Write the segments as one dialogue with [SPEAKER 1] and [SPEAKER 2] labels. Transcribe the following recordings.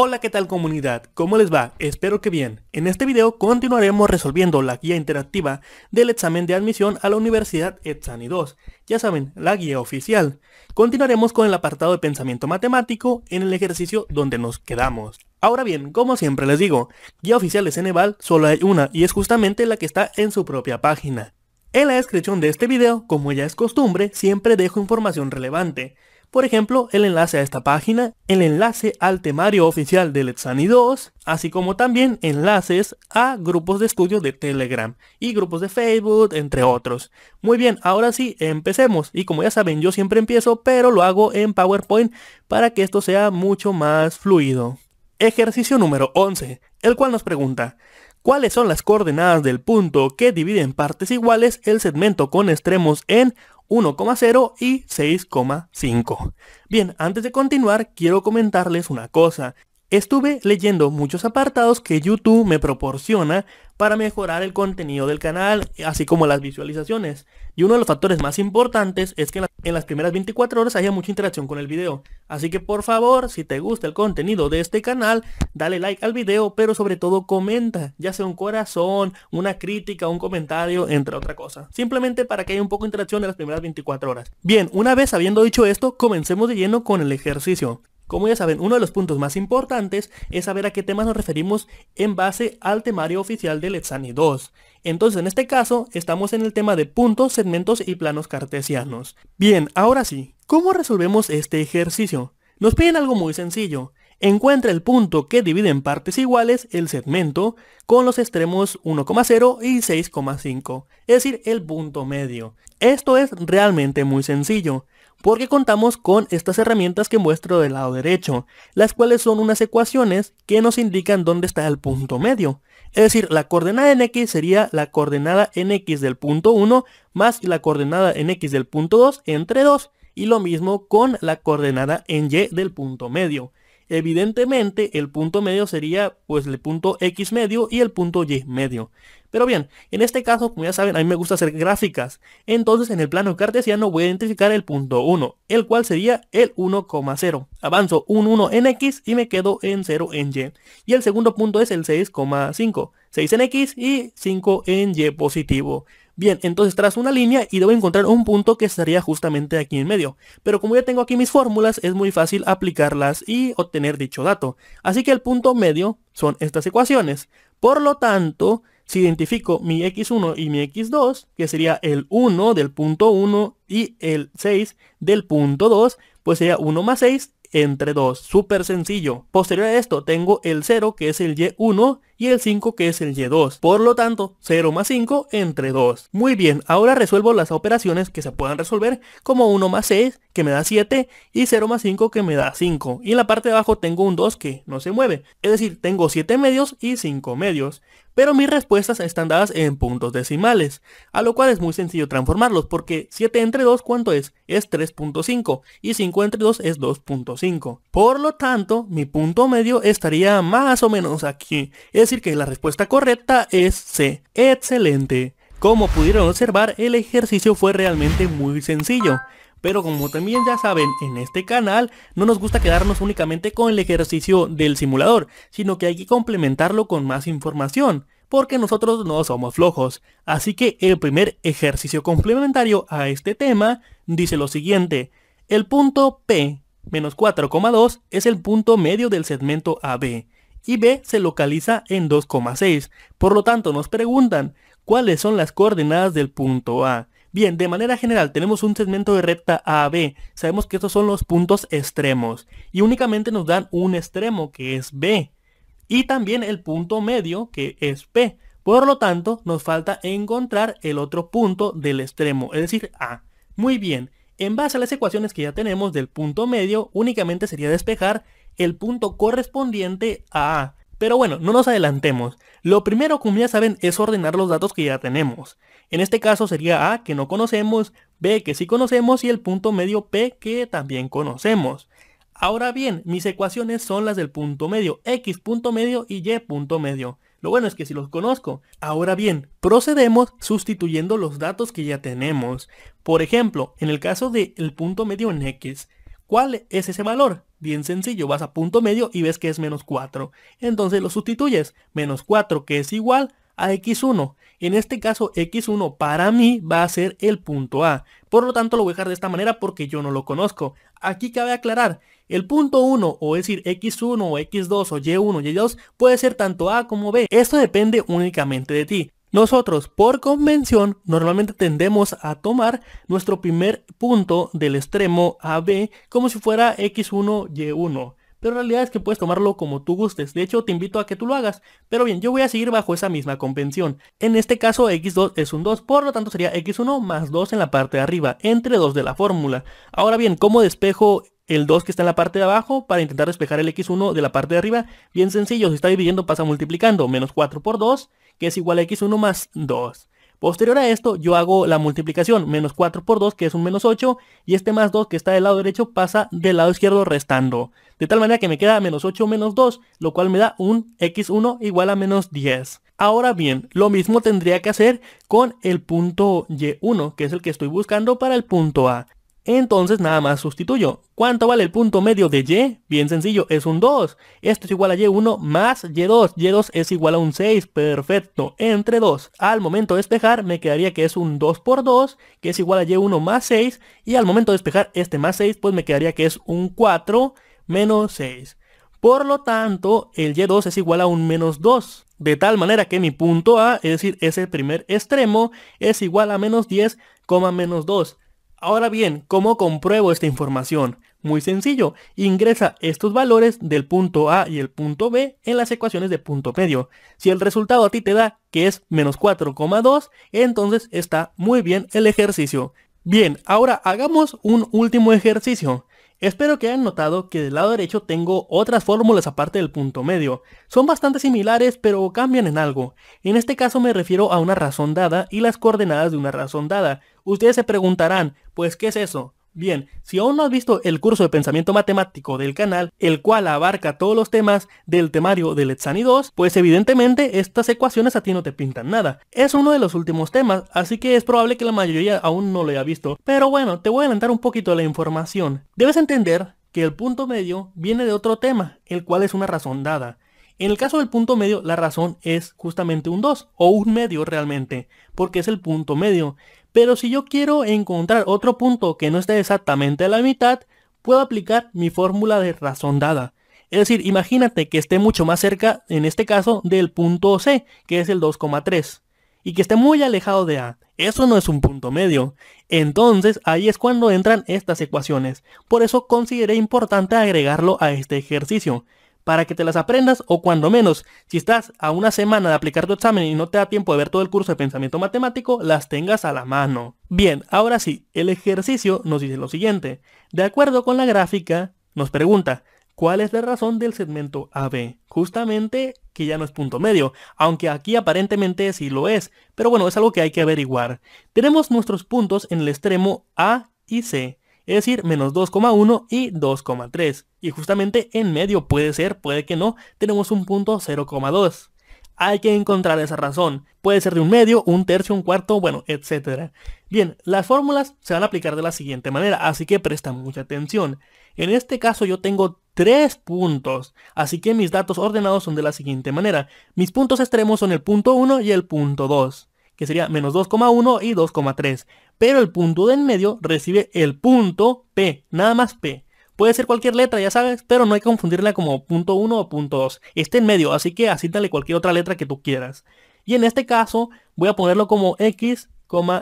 [SPEAKER 1] Hola qué tal comunidad, ¿cómo les va? Espero que bien. En este video continuaremos resolviendo la guía interactiva del examen de admisión a la Universidad Etsani 2, ya saben, la guía oficial. Continuaremos con el apartado de pensamiento matemático en el ejercicio donde nos quedamos. Ahora bien, como siempre les digo, guía oficial de Ceneval solo hay una y es justamente la que está en su propia página. En la descripción de este video, como ya es costumbre, siempre dejo información relevante. Por ejemplo, el enlace a esta página, el enlace al temario oficial del Exani 2, así como también enlaces a grupos de estudio de Telegram y grupos de Facebook, entre otros. Muy bien, ahora sí, empecemos. Y como ya saben, yo siempre empiezo, pero lo hago en PowerPoint para que esto sea mucho más fluido. Ejercicio número 11, el cual nos pregunta, ¿cuáles son las coordenadas del punto que divide en partes iguales el segmento con extremos en 1,0 y 6,5. Bien, antes de continuar, quiero comentarles una cosa. Estuve leyendo muchos apartados que YouTube me proporciona para mejorar el contenido del canal, así como las visualizaciones. Y uno de los factores más importantes es que en, las primeras 24 horas haya mucha interacción con el video. Así que por favor, si te gusta el contenido de este canal, dale like al video, pero sobre todo comenta, ya sea un corazón, una crítica, un comentario, entre otra cosa. Simplemente para que haya un poco de interacción en las primeras 24 horas. Bien, una vez habiendo dicho esto, comencemos de lleno con el ejercicio. Como ya saben, uno de los puntos más importantes es saber a qué temas nos referimos en base al temario oficial del Exani 2. Entonces en este caso estamos en el tema de puntos, segmentos y planos cartesianos. Bien, ahora sí, ¿cómo resolvemos este ejercicio? Nos piden algo muy sencillo. Encuentra el punto que divide en partes iguales el segmento con los extremos 1,0 y 6,5, es decir, el punto medio. Esto es realmente muy sencillo porque contamos con estas herramientas que muestro del lado derecho, las cuales son unas ecuaciones que nos indican dónde está el punto medio. Es decir, la coordenada en x sería la coordenada en x del punto 1 más la coordenada en x del punto 2 entre 2 y lo mismo con la coordenada en y del punto medio. Evidentemente el punto medio sería pues el punto x medio y el punto y medio. Pero bien, en este caso, como ya saben, a mí me gusta hacer gráficas. Entonces, en el plano cartesiano voy a identificar el punto 1, el cual sería el 1,0. Avanzo un 1 en x y me quedo en 0 en y. Y el segundo punto es el 6,5. 6 en x y 5 en y positivo. Bien, entonces trazo una línea y debo encontrar un punto que estaría justamente aquí en medio. Pero como ya tengo aquí mis fórmulas, es muy fácil aplicarlas y obtener dicho dato. Así que el punto medio son estas ecuaciones. Por lo tanto, si identifico mi x1 y mi x2, que sería el 1 del punto 1 y el 6 del punto 2, pues sería 1 más 6 entre 2. Súper sencillo. Posterior a esto tengo el 0 que es el Y1 y el 5 que es el Y2. Por lo tanto, 0 más 5 entre 2. Muy bien, ahora resuelvo las operaciones que se puedan resolver como 1 más 6 que me da 7 y 0 más 5 que me da 5. Y en la parte de abajo tengo un 2 que no se mueve. Es decir, tengo 7 medios y 5 medios pero mis respuestas están dadas en puntos decimales, a lo cual es muy sencillo transformarlos, porque 7 entre 2 ¿cuánto es? Es 3.5 y 5 entre 2 es 2.5. Por lo tanto, mi punto medio estaría más o menos aquí, es decir que la respuesta correcta es C. Excelente. Como pudieron observar, el ejercicio fue realmente muy sencillo. Pero como también ya saben, en este canal no nos gusta quedarnos únicamente con el ejercicio del simulador, sino que hay que complementarlo con más información, porque nosotros no somos flojos. Así que el primer ejercicio complementario a este tema dice lo siguiente, el punto P menos 4,2 es el punto medio del segmento AB y B se localiza en 2,6. Por lo tanto, nos preguntan cuáles son las coordenadas del punto A. Bien, de manera general, tenemos un segmento de recta AB. Sabemos que estos son los puntos extremos. Y únicamente nos dan un extremo, que es B. Y también el punto medio, que es P. Por lo tanto, nos falta encontrar el otro punto del extremo, es decir, A. Muy bien, en base a las ecuaciones que ya tenemos del punto medio, únicamente sería despejar el punto correspondiente a A. Pero bueno, no nos adelantemos. Lo primero, como ya saben, es ordenar los datos que ya tenemos. En este caso sería A que no conocemos, B que sí conocemos y el punto medio P que también conocemos. Ahora bien, mis ecuaciones son las del punto medio, x punto medio y y punto medio. Lo bueno es que si los conozco. Ahora bien, procedemos sustituyendo los datos que ya tenemos. Por ejemplo, en el caso del el punto medio en x, ¿cuál es ese valor? Bien sencillo, vas a punto medio y ves que es menos 4. Entonces lo sustituyes. Menos 4 que es igual a X1. En este caso, X1 para mí va a ser el punto A. Por lo tanto, lo voy a dejar de esta manera porque yo no lo conozco. Aquí cabe aclarar, el punto 1, o es decir, X1 o X2 o Y1 y 1 y 2 puede ser tanto A como B. Esto depende únicamente de ti. Nosotros, por convención, normalmente tendemos a tomar nuestro primer punto del extremo AB como si fuera X1, Y1 pero en realidad es que puedes tomarlo como tú gustes, de hecho te invito a que tú lo hagas, pero bien, yo voy a seguir bajo esa misma convención. En este caso x2 es un 2, por lo tanto sería x1 más 2 en la parte de arriba, entre 2 de la fórmula. Ahora bien, ¿cómo despejo el 2 que está en la parte de abajo para intentar despejar el x1 de la parte de arriba. Bien sencillo, si está dividiendo pasa multiplicando, menos 4 por 2, que es igual a x1 más 2. Posterior a esto yo hago la multiplicación, menos 4 por 2 que es un menos 8 y este más 2 que está del lado derecho pasa del lado izquierdo restando. De tal manera que me queda menos 8 menos 2, lo cual me da un x1 igual a menos 10. Ahora bien, lo mismo tendría que hacer con el punto y1, que es el que estoy buscando para el punto a. Entonces nada más sustituyo. ¿Cuánto vale el punto medio de y? Bien sencillo, es un 2. Esto es igual a y1 más y2. y2 es igual a un 6, perfecto, entre 2. Al momento de despejar me quedaría que es un 2 por 2, que es igual a y1 más 6. Y al momento de despejar este más 6, pues me quedaría que es un 4 menos 6. Por lo tanto, el y2 es igual a un menos 2. De tal manera que mi punto A, es decir, ese primer extremo, es igual a menos 10, menos 2. Ahora bien, ¿cómo compruebo esta información? Muy sencillo, ingresa estos valores del punto A y el punto B en las ecuaciones de punto medio. Si el resultado a ti te da que es menos 4,2, entonces está muy bien el ejercicio. Bien, ahora hagamos un último ejercicio. Espero que hayan notado que del lado derecho tengo otras fórmulas aparte del punto medio. Son bastante similares pero cambian en algo. En este caso me refiero a una razón dada y las coordenadas de una razón dada. Ustedes se preguntarán, pues, ¿qué es eso? Bien, si aún no has visto el curso de pensamiento matemático del canal, el cual abarca todos los temas del temario del y 2, pues evidentemente estas ecuaciones a ti no te pintan nada. Es uno de los últimos temas, así que es probable que la mayoría aún no lo haya visto. Pero bueno, te voy a adelantar un poquito la información. Debes entender que el punto medio viene de otro tema, el cual es una razón dada. En el caso del punto medio, la razón es justamente un 2 o un medio realmente, porque es el punto medio. Pero si yo quiero encontrar otro punto que no esté exactamente a la mitad, puedo aplicar mi fórmula de razón dada. Es decir, imagínate que esté mucho más cerca, en este caso, del punto C, que es el 2,3, y que esté muy alejado de A. Eso no es un punto medio. Entonces, ahí es cuando entran estas ecuaciones. Por eso consideré importante agregarlo a este ejercicio para que te las aprendas o cuando menos, si estás a una semana de aplicar tu examen y no te da tiempo de ver todo el curso de pensamiento matemático, las tengas a la mano. Bien, ahora sí, el ejercicio nos dice lo siguiente. De acuerdo con la gráfica, nos pregunta, ¿cuál es la razón del segmento AB? Justamente que ya no es punto medio, aunque aquí aparentemente sí lo es, pero bueno, es algo que hay que averiguar. Tenemos nuestros puntos en el extremo A y C es decir, menos 2,1 y 2,3. Y justamente en medio puede ser, puede que no, tenemos un punto 0,2. Hay que encontrar esa razón. Puede ser de un medio, un tercio, un cuarto, bueno, etc. Bien, las fórmulas se van a aplicar de la siguiente manera, así que presta mucha atención. En este caso yo tengo tres puntos, así que mis datos ordenados son de la siguiente manera. Mis puntos extremos son el punto 1 y el punto 2 que sería menos 2,1 y 2,3 pero el punto de en medio recibe el punto P, nada más P. Puede ser cualquier letra, ya sabes, pero no hay que confundirla como punto 1 o punto 2. Está en medio, así que asítale cualquier otra letra que tú quieras. Y en este caso voy a ponerlo como X,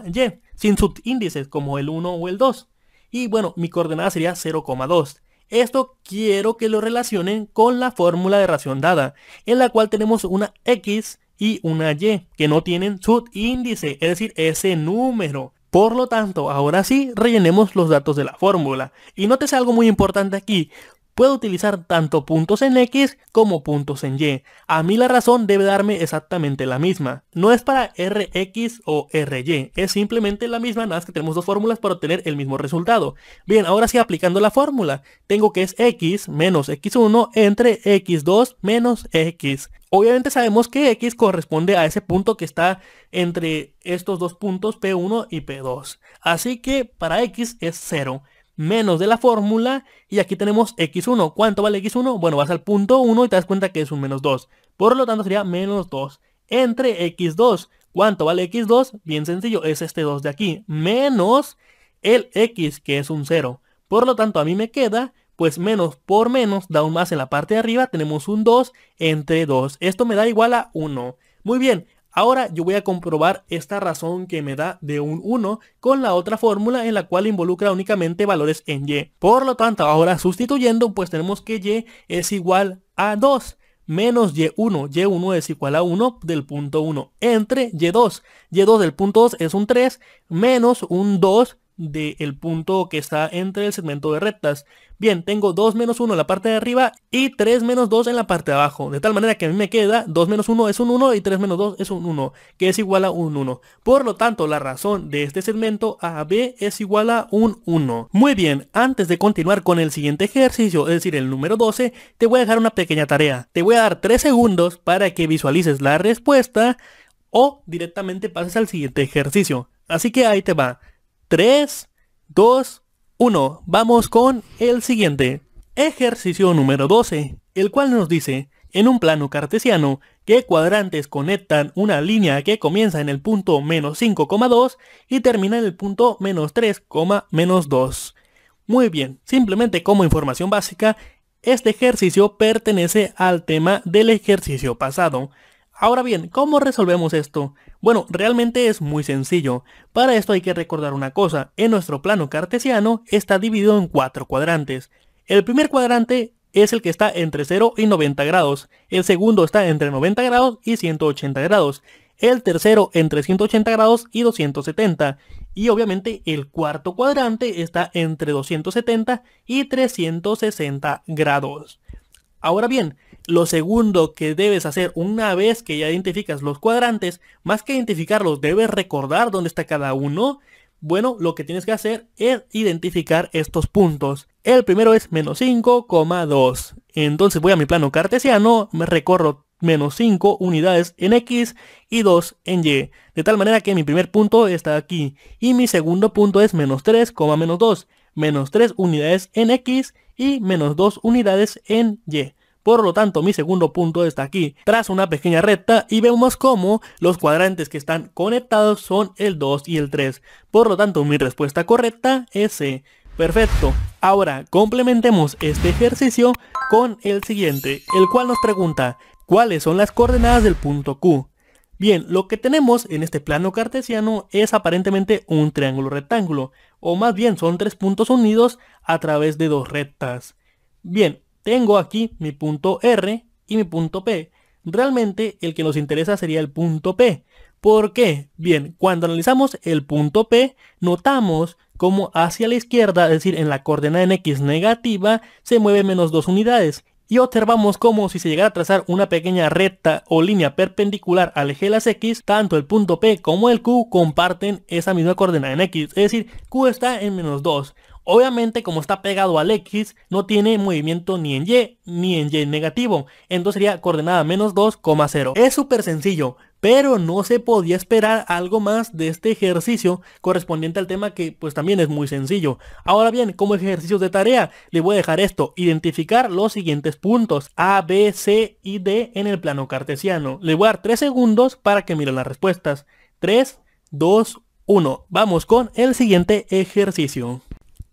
[SPEAKER 1] Y, sin subíndices como el 1 o el 2. Y bueno, mi coordenada sería 0,2. Esto quiero que lo relacionen con la fórmula de ración dada, en la cual tenemos una X y una Y, que no tienen subíndice, es decir, ese número. Por lo tanto, ahora sí, rellenemos los datos de la fórmula. Y notes algo muy importante aquí puedo utilizar tanto puntos en X como puntos en Y. A mí la razón debe darme exactamente la misma. No es para RX o RY, es simplemente la misma, nada más que tenemos dos fórmulas para obtener el mismo resultado. Bien, ahora sí aplicando la fórmula, tengo que es X menos X1 entre X2 menos X. Obviamente sabemos que X corresponde a ese punto que está entre estos dos puntos P1 y P2. Así que para X es 0 menos de la fórmula y aquí tenemos x1. ¿Cuánto vale x1? Bueno, vas al punto 1 y te das cuenta que es un menos 2. Por lo tanto sería menos 2 entre x2. ¿Cuánto vale x2? Bien sencillo, es este 2 de aquí, menos el x que es un 0. Por lo tanto a mí me queda, pues menos por menos da un más en la parte de arriba, tenemos un 2 entre 2. Esto me da igual a 1. Muy bien, Ahora yo voy a comprobar esta razón que me da de un 1 con la otra fórmula en la cual involucra únicamente valores en y. Por lo tanto, ahora sustituyendo, pues tenemos que y es igual a 2 menos y1. y1 es igual a 1 del punto 1 entre y2. y2 del punto 2 es un 3 menos un 2 del el punto que está entre el segmento de rectas. Bien, tengo 2 menos 1 en la parte de arriba y 3 menos 2 en la parte de abajo. De tal manera que a mí me queda 2 menos 1 es un 1 y 3 menos 2 es un 1, que es igual a un 1. Por lo tanto, la razón de este segmento AB es igual a un 1. Muy bien, antes de continuar con el siguiente ejercicio, es decir, el número 12, te voy a dejar una pequeña tarea. Te voy a dar 3 segundos para que visualices la respuesta o directamente pases al siguiente ejercicio. Así que ahí te va. 3, 2, 1. Vamos con el siguiente. Ejercicio número 12, el cual nos dice, en un plano cartesiano, que cuadrantes conectan una línea que comienza en el punto menos 5,2 y termina en el punto menos 3, menos 2. Muy bien, simplemente como información básica, este ejercicio pertenece al tema del ejercicio pasado. Ahora bien, ¿cómo resolvemos esto? Bueno, realmente es muy sencillo. Para esto hay que recordar una cosa, en nuestro plano cartesiano está dividido en cuatro cuadrantes. El primer cuadrante es el que está entre 0 y 90 grados, el segundo está entre 90 grados y 180 grados, el tercero entre 180 grados y 270, y obviamente el cuarto cuadrante está entre 270 y 360 grados. Ahora bien, lo segundo que debes hacer una vez que ya identificas los cuadrantes, más que identificarlos, debes recordar dónde está cada uno. Bueno, lo que tienes que hacer es identificar estos puntos. El primero es menos 5,2. Entonces voy a mi plano cartesiano, me recorro menos 5 unidades en X y 2 en Y. De tal manera que mi primer punto está aquí y mi segundo punto es menos 3, menos 2. Menos 3 unidades en X y menos 2 unidades en Y. Por lo tanto, mi segundo punto está aquí. Tras una pequeña recta y vemos cómo los cuadrantes que están conectados son el 2 y el 3. Por lo tanto, mi respuesta correcta es C. Perfecto. Ahora complementemos este ejercicio con el siguiente, el cual nos pregunta cuáles son las coordenadas del punto Q. Bien, lo que tenemos en este plano cartesiano es aparentemente un triángulo rectángulo, o más bien son tres puntos unidos a través de dos rectas. Bien, tengo aquí mi punto R y mi punto P. Realmente el que nos interesa sería el punto P. ¿Por qué? Bien, cuando analizamos el punto P, notamos como hacia la izquierda, es decir, en la coordenada en X negativa, se mueve menos dos unidades. Y observamos como si se llegara a trazar una pequeña recta o línea perpendicular al eje de las X, tanto el punto P como el Q comparten esa misma coordenada en X, es decir, Q está en menos 2. Obviamente como está pegado al X, no tiene movimiento ni en Y, ni en Y negativo. Entonces sería coordenada menos 2,0. Es súper sencillo, pero no se podía esperar algo más de este ejercicio correspondiente al tema que pues también es muy sencillo. Ahora bien, como ejercicio de tarea, le voy a dejar esto. Identificar los siguientes puntos A, B, C y D en el plano cartesiano. Le voy a dar 3 segundos para que mire las respuestas. 3, 2, 1. Vamos con el siguiente ejercicio.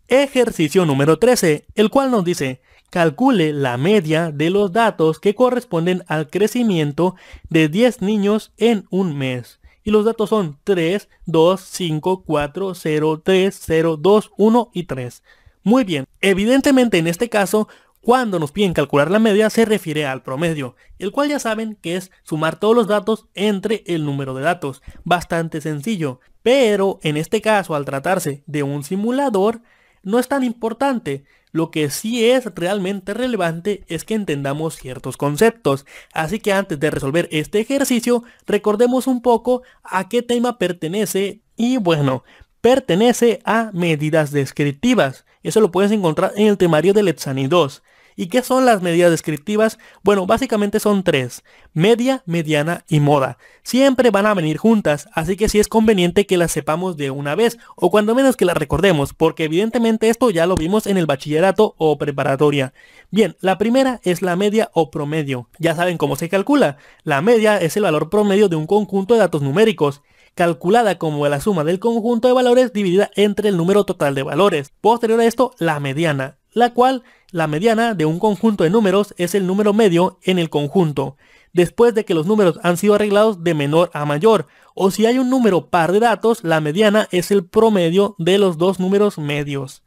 [SPEAKER 1] Ejercicio número 13, el cual nos dice, calcule la media de los datos que corresponden al crecimiento de 10 niños en un mes. Y los datos son 3, 2, 5, 4, 0, 3, 0, 2, 1 y 3. Muy bien, evidentemente en este caso, cuando nos piden calcular la media se refiere al promedio, el cual ya saben que es sumar todos los datos entre el número de datos. Bastante sencillo, pero en este caso al tratarse de un simulador, no es tan importante. Lo que sí es realmente relevante es que entendamos ciertos conceptos. Así que antes de resolver este ejercicio, recordemos un poco a qué tema pertenece y bueno, pertenece a medidas descriptivas. Eso lo puedes encontrar en el temario del Lepsani 2. ¿Y qué son las medidas descriptivas? Bueno, básicamente son tres, media, mediana y moda. Siempre van a venir juntas, así que sí es conveniente que las sepamos de una vez, o cuando menos que las recordemos, porque evidentemente esto ya lo vimos en el bachillerato o preparatoria. Bien, la primera es la media o promedio. Ya saben cómo se calcula. La media es el valor promedio de un conjunto de datos numéricos calculada como la suma del conjunto de valores dividida entre el número total de valores. Posterior a esto, la mediana la cual la mediana de un conjunto de números es el número medio en el conjunto, después de que los números han sido arreglados de menor a mayor, o si hay un número par de datos, la mediana es el promedio de los dos números medios.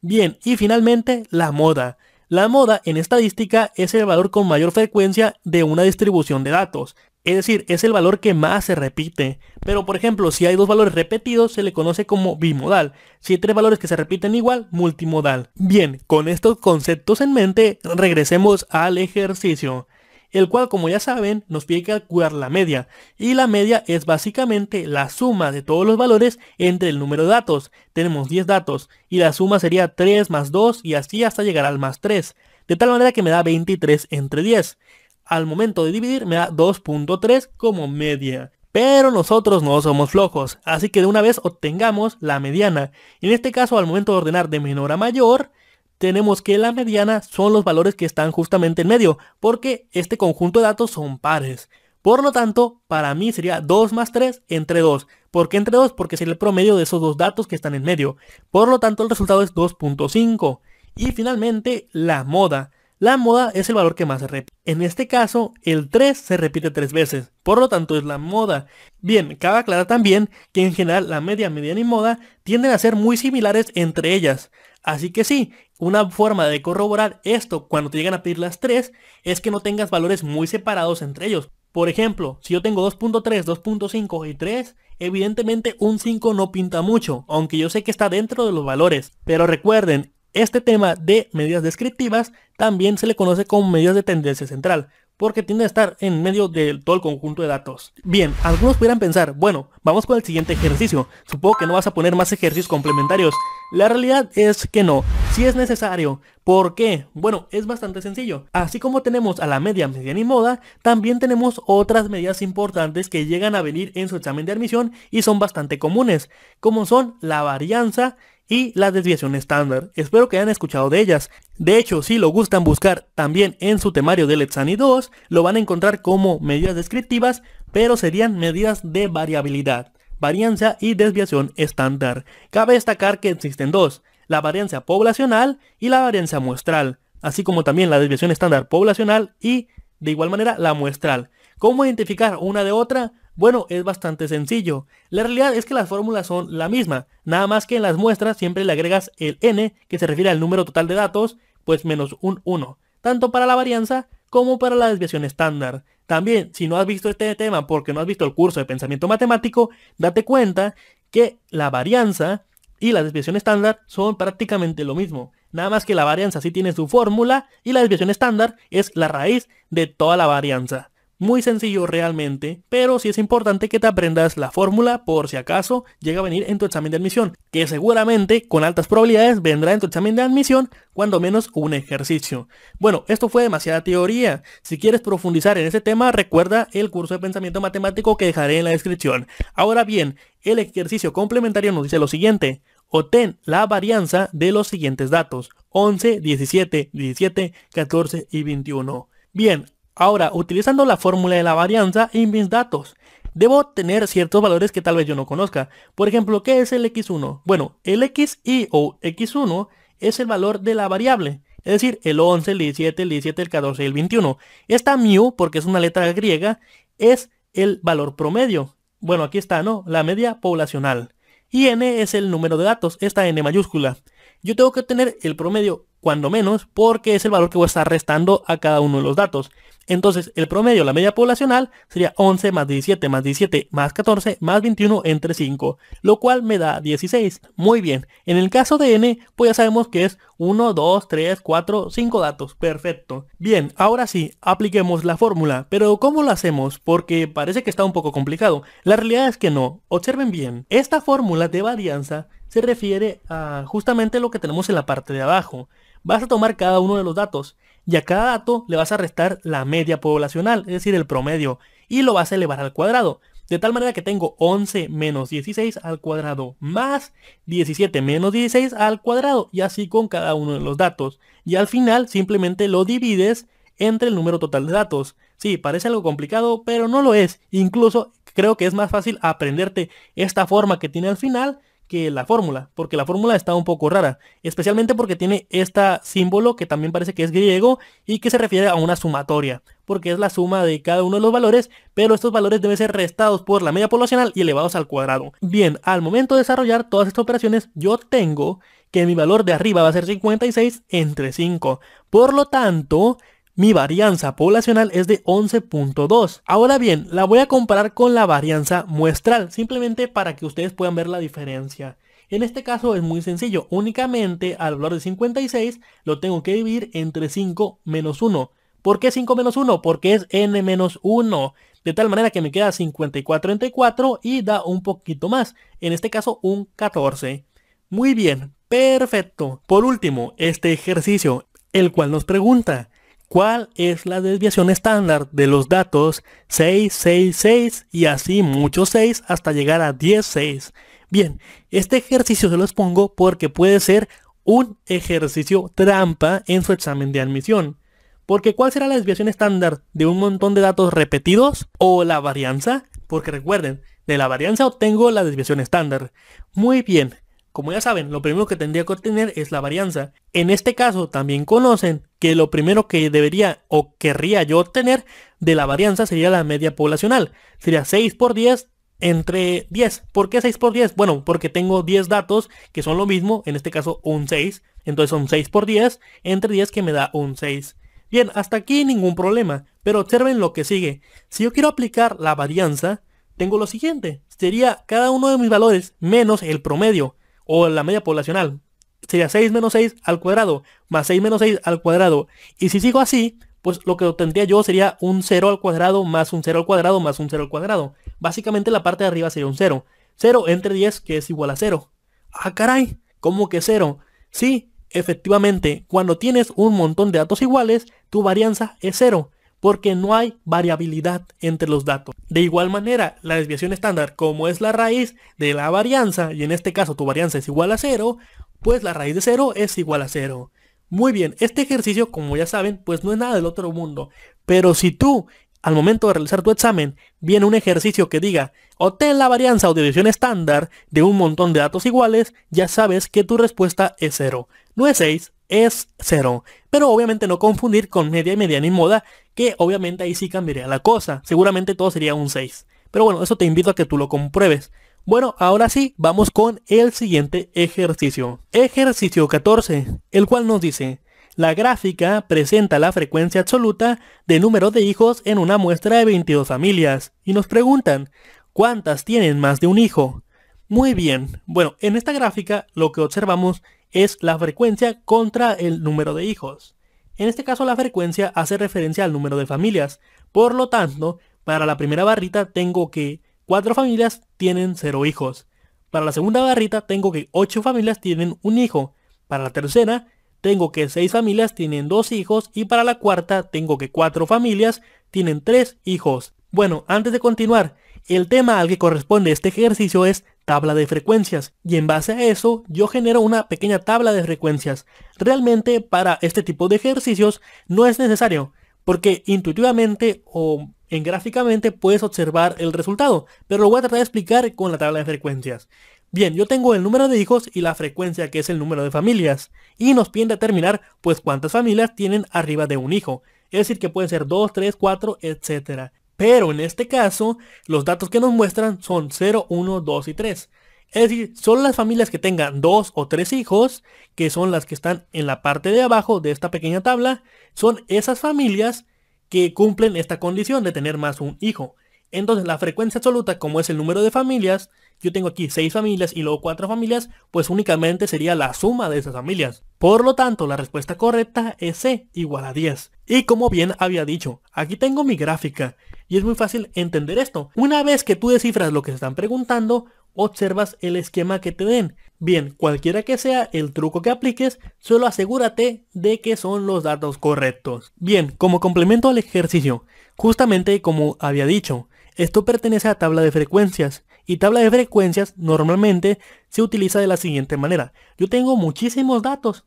[SPEAKER 1] Bien, y finalmente la moda. La moda en estadística es el valor con mayor frecuencia de una distribución de datos, es decir, es el valor que más se repite. Pero por ejemplo, si hay dos valores repetidos, se le conoce como bimodal. Si hay tres valores que se repiten igual, multimodal. Bien, con estos conceptos en mente, regresemos al ejercicio. El cual, como ya saben, nos pide calcular la media. Y la media es básicamente la suma de todos los valores entre el número de datos. Tenemos 10 datos y la suma sería 3 más 2 y así hasta llegar al más 3. De tal manera que me da 23 entre 10 al momento de dividir me da 2.3 como media. Pero nosotros no somos flojos, así que de una vez obtengamos la mediana. En este caso, al momento de ordenar de menor a mayor, tenemos que la mediana son los valores que están justamente en medio, porque este conjunto de datos son pares. Por lo tanto, para mí sería 2 más 3 entre 2. ¿Por qué entre 2? Porque sería el promedio de esos dos datos que están en medio. Por lo tanto, el resultado es 2.5. Y finalmente, la moda. La moda es el valor que más se repite. En este caso, el 3 se repite 3 veces, por lo tanto es la moda. Bien, cabe aclarar también que en general la media, mediana y moda tienden a ser muy similares entre ellas. Así que sí, una forma de corroborar esto cuando te llegan a pedir las 3 es que no tengas valores muy separados entre ellos. Por ejemplo, si yo tengo 2.3, 2.5 y 3, evidentemente un 5 no pinta mucho, aunque yo sé que está dentro de los valores. Pero recuerden, este tema de medidas descriptivas también se le conoce como medidas de tendencia central, porque tiende a estar en medio de todo el conjunto de datos. Bien, algunos pudieran pensar, bueno, vamos con el siguiente ejercicio, supongo que no vas a poner más ejercicios complementarios. La realidad es que no, si es necesario. ¿Por qué? Bueno, es bastante sencillo. Así como tenemos a la media, mediana y moda, también tenemos otras medidas importantes que llegan a venir en su examen de admisión y son bastante comunes, como son la varianza y la desviación estándar. Espero que hayan escuchado de ellas. De hecho, si lo gustan buscar también en su temario del Etsani 2, lo van a encontrar como medidas descriptivas, pero serían medidas de variabilidad, varianza y desviación estándar. Cabe destacar que existen dos, la varianza poblacional y la varianza muestral, así como también la desviación estándar poblacional y, de igual manera, la muestral. ¿Cómo identificar una de otra? Bueno, es bastante sencillo. La realidad es que las fórmulas son la misma, nada más que en las muestras siempre le agregas el n, que se refiere al número total de datos, pues menos un 1, tanto para la varianza como para la desviación estándar. También, si no has visto este tema porque no has visto el curso de pensamiento matemático, date cuenta que la varianza y la desviación estándar son prácticamente lo mismo. Nada más que la varianza sí tiene su fórmula y la desviación estándar es la raíz de toda la varianza. Muy sencillo realmente, pero sí es importante que te aprendas la fórmula por si acaso llega a venir en tu examen de admisión, que seguramente con altas probabilidades vendrá en tu examen de admisión cuando menos un ejercicio. Bueno, esto fue demasiada teoría. Si quieres profundizar en ese tema, recuerda el curso de pensamiento matemático que dejaré en la descripción. Ahora bien, el ejercicio complementario nos dice lo siguiente. Obtén la varianza de los siguientes datos, 11, 17, 17, 14 y 21. Bien, Ahora, utilizando la fórmula de la varianza en mis datos, debo tener ciertos valores que tal vez yo no conozca. Por ejemplo, ¿qué es el x1? Bueno, el xi o x1 es el valor de la variable, es decir, el 11, el 17, el 17, el 14 el 21. Esta mu, porque es una letra griega, es el valor promedio. Bueno, aquí está, ¿no? La media poblacional. Y n es el número de datos, esta n mayúscula. Yo tengo que obtener el promedio cuando menos porque es el valor que voy a estar restando a cada uno de los datos. Entonces, el promedio, la media poblacional, sería 11 más 17 más 17 más 14 más 21 entre 5, lo cual me da 16. Muy bien, en el caso de n, pues ya sabemos que es 1, 2, 3, 4, 5 datos. Perfecto. Bien, ahora sí, apliquemos la fórmula. Pero ¿cómo lo hacemos? Porque parece que está un poco complicado. La realidad es que no. Observen bien, esta fórmula de varianza se refiere a justamente lo que tenemos en la parte de abajo. Vas a tomar cada uno de los datos y a cada dato le vas a restar la media poblacional, es decir, el promedio, y lo vas a elevar al cuadrado. De tal manera que tengo 11 menos 16 al cuadrado más 17 menos 16 al cuadrado y así con cada uno de los datos. Y al final simplemente lo divides entre el número total de datos. Sí, parece algo complicado, pero no lo es. Incluso creo que es más fácil aprenderte esta forma que tiene al final que la fórmula, porque la fórmula está un poco rara, especialmente porque tiene este símbolo que también parece que es griego y que se refiere a una sumatoria, porque es la suma de cada uno de los valores, pero estos valores deben ser restados por la media poblacional y elevados al cuadrado. Bien, al momento de desarrollar todas estas operaciones, yo tengo que mi valor de arriba va a ser 56 entre 5. Por lo tanto, mi varianza poblacional es de 11.2. Ahora bien, la voy a comparar con la varianza muestral, simplemente para que ustedes puedan ver la diferencia. En este caso es muy sencillo, únicamente al valor de 56 lo tengo que dividir entre 5 menos 1. ¿Por qué 5 menos 1? Porque es n menos 1. De tal manera que me queda 54 entre 4 y da un poquito más. En este caso un 14. Muy bien, perfecto. Por último, este ejercicio, el cual nos pregunta, cuál es la desviación estándar de los datos 6, 6 y así muchos 6 hasta llegar a 6? Bien, este ejercicio se los pongo porque puede ser un ejercicio trampa en su examen de admisión. Porque ¿cuál será la desviación estándar de un montón de datos repetidos o la varianza? Porque recuerden, de la varianza obtengo la desviación estándar. Muy bien, como ya saben, lo primero que tendría que obtener es la varianza. En este caso también conocen que lo primero que debería o querría yo obtener de la varianza sería la media poblacional. Sería 6 por 10 entre 10. ¿Por qué 6 por 10? Bueno, porque tengo 10 datos que son lo mismo, en este caso un 6. Entonces son 6 por 10 entre 10 que me da un 6. Bien, hasta aquí ningún problema, pero observen lo que sigue. Si yo quiero aplicar la varianza, tengo lo siguiente. Sería cada uno de mis valores menos el promedio o la media poblacional. Sería 6 menos 6 al cuadrado, más 6 menos 6 al cuadrado. Y si sigo así, pues lo que obtendría yo sería un 0 al cuadrado, más un 0 al cuadrado, más un 0 al cuadrado. Básicamente la parte de arriba sería un 0. 0 entre 10 que es igual a 0. Ah, caray, ¿cómo que 0? Sí, efectivamente, cuando tienes un montón de datos iguales, tu varianza es 0 porque no hay variabilidad entre los datos. De igual manera, la desviación estándar, como es la raíz de la varianza, y en este caso tu varianza es igual a cero, pues la raíz de cero es igual a cero. Muy bien, este ejercicio, como ya saben, pues no es nada del otro mundo. Pero si tú, al momento de realizar tu examen, viene un ejercicio que diga, obtén la varianza o desviación estándar de un montón de datos iguales, ya sabes que tu respuesta es cero, No es 6, es cero. Pero obviamente no confundir con media, y mediana y moda, que obviamente ahí sí cambiaría la cosa. Seguramente todo sería un 6. Pero bueno, eso te invito a que tú lo compruebes. Bueno, ahora sí, vamos con el siguiente ejercicio. Ejercicio 14, el cual nos dice, la gráfica presenta la frecuencia absoluta de número de hijos en una muestra de 22 familias y nos preguntan, ¿cuántas tienen más de un hijo? Muy bien, bueno, en esta gráfica lo que observamos es es la frecuencia contra el número de hijos. En este caso la frecuencia hace referencia al número de familias, por lo tanto, para la primera barrita tengo que 4 familias tienen 0 hijos. Para la segunda barrita tengo que 8 familias tienen un hijo. Para la tercera tengo que 6 familias tienen 2 hijos y para la cuarta tengo que 4 familias tienen 3 hijos. Bueno, antes de continuar, el tema al que corresponde este ejercicio es tabla de frecuencias y en base a eso yo genero una pequeña tabla de frecuencias. Realmente para este tipo de ejercicios no es necesario porque intuitivamente o en gráficamente puedes observar el resultado, pero lo voy a tratar de explicar con la tabla de frecuencias. Bien, yo tengo el número de hijos y la frecuencia que es el número de familias y nos piden determinar pues cuántas familias tienen arriba de un hijo. Es decir, que pueden ser 2, 3, 4, etcétera pero en este caso, los datos que nos muestran son 0, 1, 2 y 3. Es decir, son las familias que tengan dos o tres hijos, que son las que están en la parte de abajo de esta pequeña tabla, son esas familias que cumplen esta condición de tener más un hijo. Entonces la frecuencia absoluta, como es el número de familias, yo tengo aquí 6 familias y luego 4 familias, pues únicamente sería la suma de esas familias. Por lo tanto, la respuesta correcta es C igual a 10. Y como bien había dicho, aquí tengo mi gráfica. Y es muy fácil entender esto. Una vez que tú descifras lo que se están preguntando, observas el esquema que te den. Bien, cualquiera que sea el truco que apliques, solo asegúrate de que son los datos correctos. Bien, como complemento al ejercicio, justamente como había dicho, esto pertenece a tabla de frecuencias y tabla de frecuencias normalmente se utiliza de la siguiente manera. Yo tengo muchísimos datos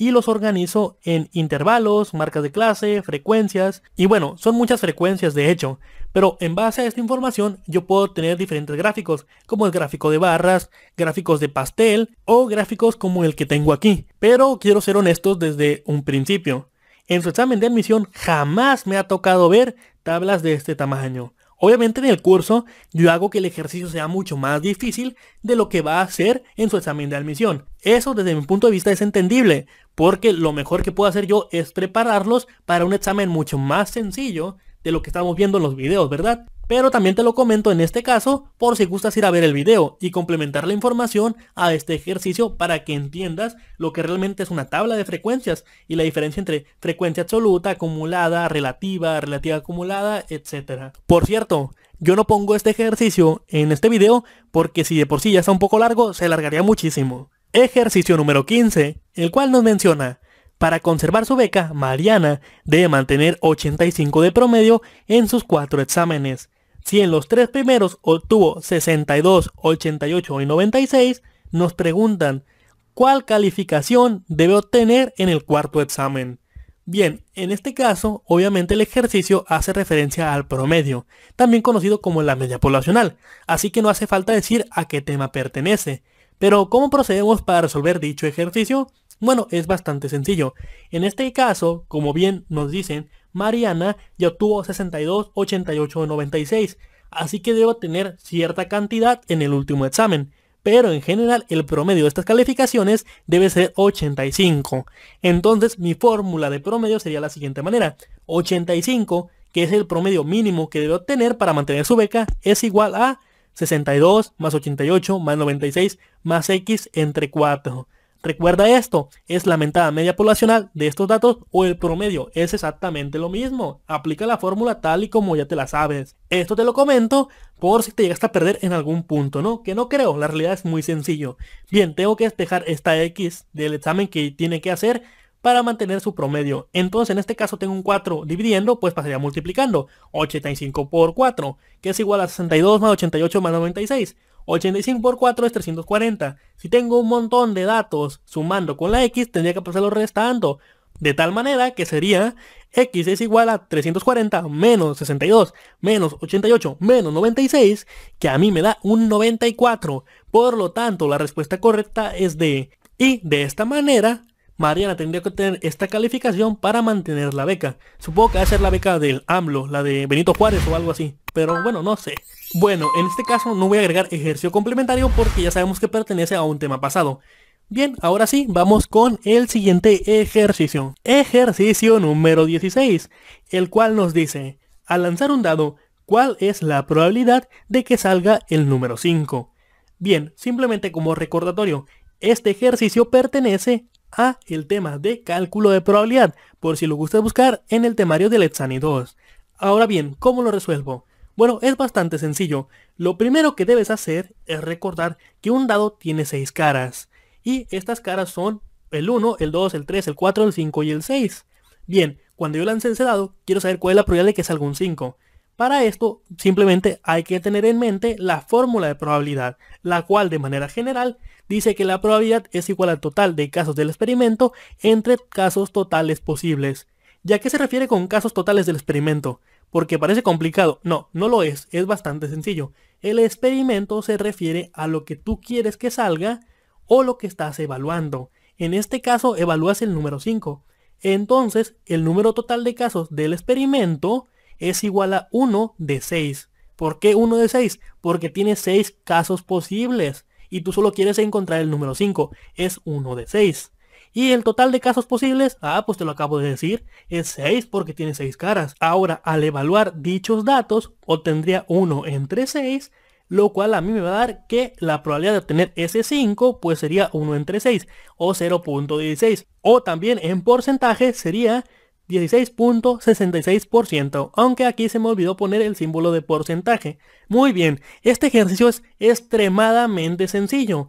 [SPEAKER 1] y los organizo en intervalos, marcas de clase, frecuencias y bueno, son muchas frecuencias de hecho, pero en base a esta información yo puedo tener diferentes gráficos, como el gráfico de barras, gráficos de pastel o gráficos como el que tengo aquí, pero quiero ser honestos desde un principio. En su examen de admisión jamás me ha tocado ver tablas de este tamaño. Obviamente en el curso yo hago que el ejercicio sea mucho más difícil de lo que va a hacer en su examen de admisión. Eso desde mi punto de vista es entendible, porque lo mejor que puedo hacer yo es prepararlos para un examen mucho más sencillo de lo que estamos viendo en los videos, ¿verdad? Pero también te lo comento en este caso por si gustas ir a ver el video y complementar la información a este ejercicio para que entiendas lo que realmente es una tabla de frecuencias y la diferencia entre frecuencia absoluta, acumulada, relativa, relativa acumulada, etc. Por cierto, yo no pongo este ejercicio en este video porque si de por sí ya está un poco largo, se alargaría muchísimo. Ejercicio número 15, el cual nos menciona, para conservar su beca, Mariana debe mantener 85 de promedio en sus cuatro exámenes. Si en los tres primeros obtuvo 62, 88 y 96, nos preguntan cuál calificación debe obtener en el cuarto examen. Bien, en este caso, obviamente el ejercicio hace referencia al promedio, también conocido como la media poblacional, así que no hace falta decir a qué tema pertenece. Pero, ¿cómo procedemos para resolver dicho ejercicio? Bueno, es bastante sencillo. En este caso, como bien nos dicen, Mariana ya obtuvo 62, 88 o 96, así que debe tener cierta cantidad en el último examen. Pero en general el promedio de estas calificaciones debe ser 85. Entonces mi fórmula de promedio sería la siguiente manera. 85, que es el promedio mínimo que debe obtener para mantener su beca, es igual a 62 más 88 más 96 más X entre 4. Recuerda esto, es la mentada media poblacional de estos datos o el promedio, es exactamente lo mismo. Aplica la fórmula tal y como ya te la sabes. Esto te lo comento por si te llegas a perder en algún punto, ¿no? Que no creo, la realidad es muy sencillo. Bien, tengo que despejar esta X del examen que tiene que hacer para mantener su promedio. Entonces en este caso tengo un 4 dividiendo, pues pasaría multiplicando. 85 por 4, que es igual a 62 más 88 más 96. 85 por 4 es 340. Si tengo un montón de datos sumando con la X, tendría que pasarlo restando. De tal manera que sería X es igual a 340 menos 62 menos 88 menos 96, que a mí me da un 94. Por lo tanto, la respuesta correcta es D. Y de esta manera, Mariana tendría que tener esta calificación para mantener la beca. Supongo que va a ser la beca del AMLO, la de Benito Juárez o algo así. Pero bueno, no sé. Bueno, en este caso no voy a agregar ejercicio complementario porque ya sabemos que pertenece a un tema pasado. Bien, ahora sí, vamos con el siguiente ejercicio. Ejercicio número 16, el cual nos dice, al lanzar un dado, ¿cuál es la probabilidad de que salga el número 5? Bien, simplemente como recordatorio, este ejercicio pertenece a el tema de cálculo de probabilidad, por si lo gusta buscar en el temario del Letzani 2. Ahora bien, ¿cómo lo resuelvo? Bueno, es bastante sencillo. Lo primero que debes hacer es recordar que un dado tiene 6 caras. Y estas caras son el 1, el 2, el 3, el 4, el 5 y el 6. Bien, cuando yo lance ese dado, quiero saber cuál es la probabilidad de que salga un 5. Para esto, simplemente hay que tener en mente la fórmula de probabilidad, la cual de manera general dice que la probabilidad es igual al total de casos del experimento entre casos totales posibles. ya que qué se refiere con casos totales del experimento? porque parece complicado. No, no lo es, es bastante sencillo. El experimento se refiere a lo que tú quieres que salga o lo que estás evaluando. En este caso evalúas el número 5. Entonces, el número total de casos del experimento es igual a 1 de 6. ¿Por qué 1 de 6? Porque tiene 6 casos posibles y tú solo quieres encontrar el número 5. Es 1 de 6. Y el total de casos posibles, ah, pues te lo acabo de decir, es 6 porque tiene 6 caras. Ahora, al evaluar dichos datos, obtendría 1 entre 6, lo cual a mí me va a dar que la probabilidad de obtener ese 5 pues sería 1 entre 6 o 0.16. O también en porcentaje sería 16.66%, aunque aquí se me olvidó poner el símbolo de porcentaje. Muy bien, este ejercicio es extremadamente sencillo.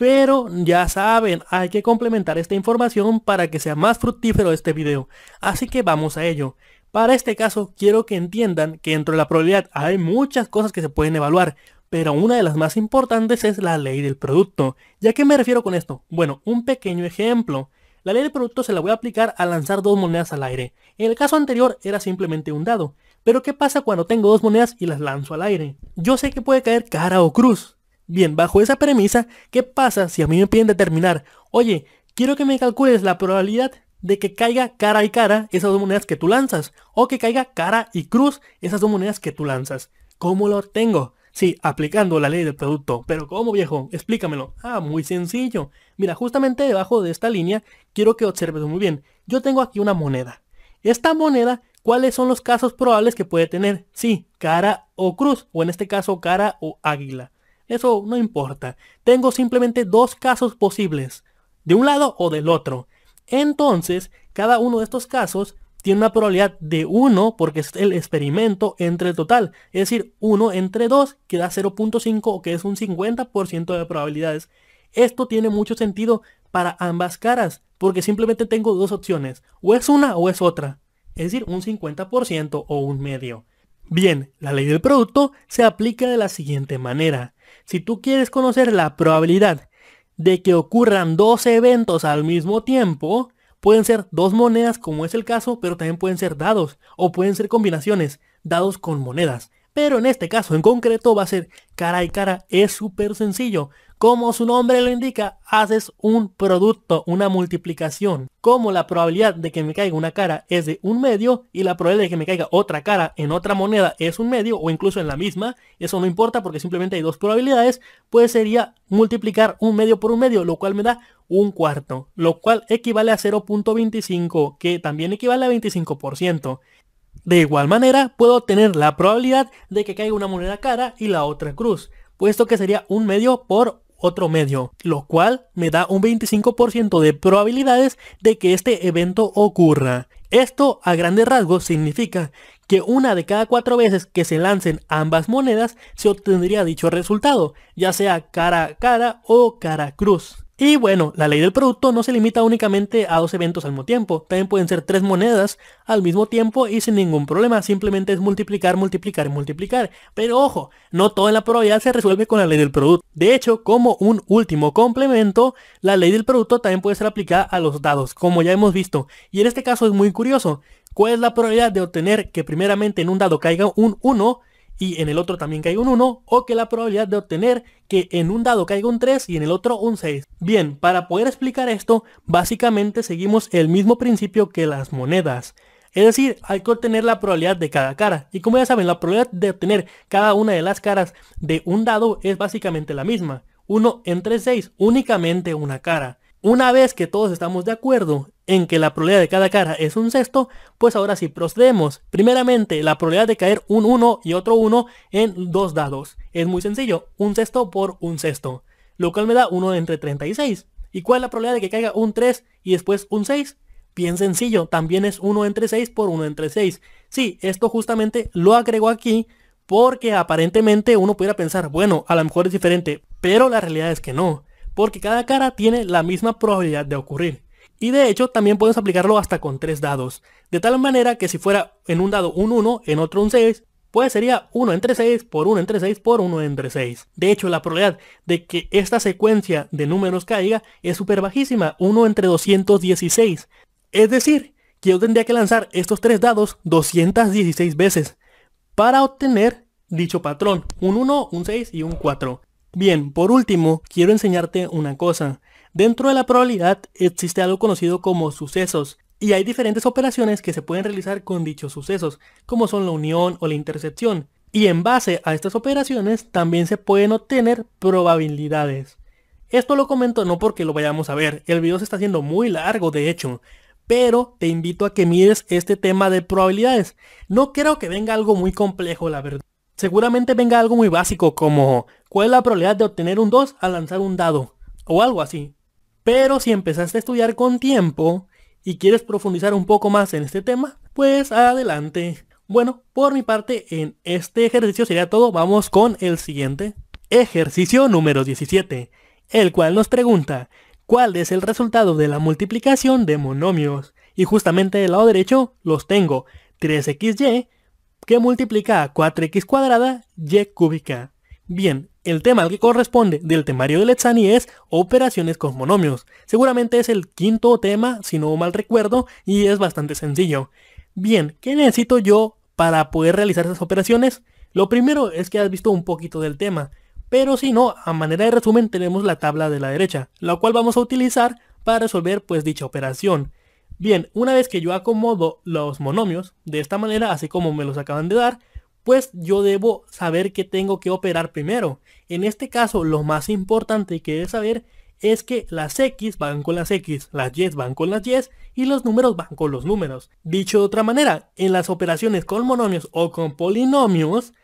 [SPEAKER 1] Pero ya saben, hay que complementar esta información para que sea más fructífero este video. Así que vamos a ello. Para este caso quiero que entiendan que dentro de la probabilidad hay muchas cosas que se pueden evaluar, pero una de las más importantes es la ley del producto. ¿Ya qué me refiero con esto? Bueno, un pequeño ejemplo. La ley del producto se la voy a aplicar a lanzar dos monedas al aire. En el caso anterior era simplemente un dado. Pero ¿qué pasa cuando tengo dos monedas y las lanzo al aire? Yo sé que puede caer cara o cruz, Bien, bajo esa premisa, ¿qué pasa si a mí me piden determinar, oye, quiero que me calcules la probabilidad de que caiga cara y cara esas dos monedas que tú lanzas, o que caiga cara y cruz esas dos monedas que tú lanzas? ¿Cómo lo tengo? Sí, aplicando la ley del producto. Pero ¿cómo viejo? Explícamelo. Ah, muy sencillo. Mira, justamente debajo de esta línea quiero que observes muy bien. Yo tengo aquí una moneda. Esta moneda, ¿cuáles son los casos probables que puede tener? Sí, cara o cruz, o en este caso cara o águila. Eso no importa. Tengo simplemente dos casos posibles, de un lado o del otro. Entonces, cada uno de estos casos tiene una probabilidad de 1 porque es el experimento entre el total. Es decir, 1 entre 2 que da 0.5 que es un 50% de probabilidades. Esto tiene mucho sentido para ambas caras porque simplemente tengo dos opciones. O es una o es otra. Es decir, un 50% o un medio. Bien, la ley del producto se aplica de la siguiente manera. Si tú quieres conocer la probabilidad de que ocurran dos eventos al mismo tiempo, pueden ser dos monedas como es el caso, pero también pueden ser dados o pueden ser combinaciones, dados con monedas. Pero en este caso en concreto va a ser cara y cara, es súper sencillo. Como su nombre lo indica, haces un producto, una multiplicación. Como la probabilidad de que me caiga una cara es de un medio y la probabilidad de que me caiga otra cara en otra moneda es un medio o incluso en la misma, eso no importa porque simplemente hay dos probabilidades, pues sería multiplicar un medio por un medio, lo cual me da un cuarto, lo cual equivale a 0.25, que también equivale a 25%. De igual manera, puedo tener la probabilidad de que caiga una moneda cara y la otra cruz, puesto que sería un medio por otro medio, lo cual me da un 25% de probabilidades de que este evento ocurra. Esto a grandes rasgos significa que una de cada cuatro veces que se lancen ambas monedas se obtendría dicho resultado, ya sea cara a cara o cara a cruz. Y bueno, la ley del producto no se limita únicamente a dos eventos al mismo tiempo, también pueden ser tres monedas al mismo tiempo y sin ningún problema, simplemente es multiplicar, multiplicar y multiplicar. Pero ojo, no toda la probabilidad se resuelve con la ley del producto. De hecho, como un último complemento, la ley del producto también puede ser aplicada a los dados, como ya hemos visto. Y en este caso es muy curioso, ¿cuál es la probabilidad de obtener que primeramente en un dado caiga un 1? y en el otro también caiga un 1 o que la probabilidad de obtener que en un dado caiga un 3 y en el otro un 6. Bien, para poder explicar esto, básicamente seguimos el mismo principio que las monedas. Es decir, hay que obtener la probabilidad de cada cara. Y como ya saben, la probabilidad de obtener cada una de las caras de un dado es básicamente la misma. 1 entre 6, únicamente una cara. Una vez que todos estamos de acuerdo en que la probabilidad de cada cara es un sexto, pues ahora sí procedemos. Primeramente, la probabilidad de caer un 1 y otro 1 en dos dados. Es muy sencillo, un sexto por un sexto, lo cual me da 1 entre 36. ¿Y cuál es la probabilidad de que caiga un 3 y después un 6? Bien sencillo, también es 1 entre 6 por 1 entre 6. Sí, esto justamente lo agrego aquí porque aparentemente uno pudiera pensar, bueno, a lo mejor es diferente, pero la realidad es que no porque cada cara tiene la misma probabilidad de ocurrir. Y de hecho también podemos aplicarlo hasta con 3 dados, de tal manera que si fuera en un dado un 1, en otro un 6, pues sería 1 entre 6 por 1 entre 6 por 1 entre 6. De hecho, la probabilidad de que esta secuencia de números caiga es súper bajísima, 1 entre 216. Es decir, que yo tendría que lanzar estos tres dados 216 veces para obtener dicho patrón, un 1, un 6 y un 4. Bien, por último, quiero enseñarte una cosa. Dentro de la probabilidad existe algo conocido como sucesos, y hay diferentes operaciones que se pueden realizar con dichos sucesos, como son la unión o la intersección. Y en base a estas operaciones también se pueden obtener probabilidades. Esto lo comento no porque lo vayamos a ver, el video se está haciendo muy largo de hecho, pero te invito a que mires este tema de probabilidades. No creo que venga algo muy complejo la verdad seguramente venga algo muy básico como ¿cuál es la probabilidad de obtener un 2 al lanzar un dado? O algo así. Pero si empezaste a estudiar con tiempo y quieres profundizar un poco más en este tema, pues adelante. Bueno, por mi parte en este ejercicio sería todo, vamos con el siguiente. Ejercicio número 17, el cual nos pregunta, ¿cuál es el resultado de la multiplicación de monomios? Y justamente del lado derecho los tengo, 3xy que multiplica a 4x cuadrada y cúbica. Bien, el tema al que corresponde del temario de Letzani es operaciones con monomios. Seguramente es el quinto tema, si no mal recuerdo, y es bastante sencillo. Bien, ¿qué necesito yo para poder realizar esas operaciones? Lo primero es que has visto un poquito del tema, pero si no, a manera de resumen tenemos la tabla de la derecha, la cual vamos a utilizar para resolver pues dicha operación. Bien, una vez que yo acomodo los monomios de esta manera, así como me los acaban de dar, pues yo debo saber que tengo que operar primero. En este caso, lo más importante que de saber es que las X van con las X, las Y van con las Y y los números van con los números. Dicho de otra manera, en las operaciones con monomios o con polinomios,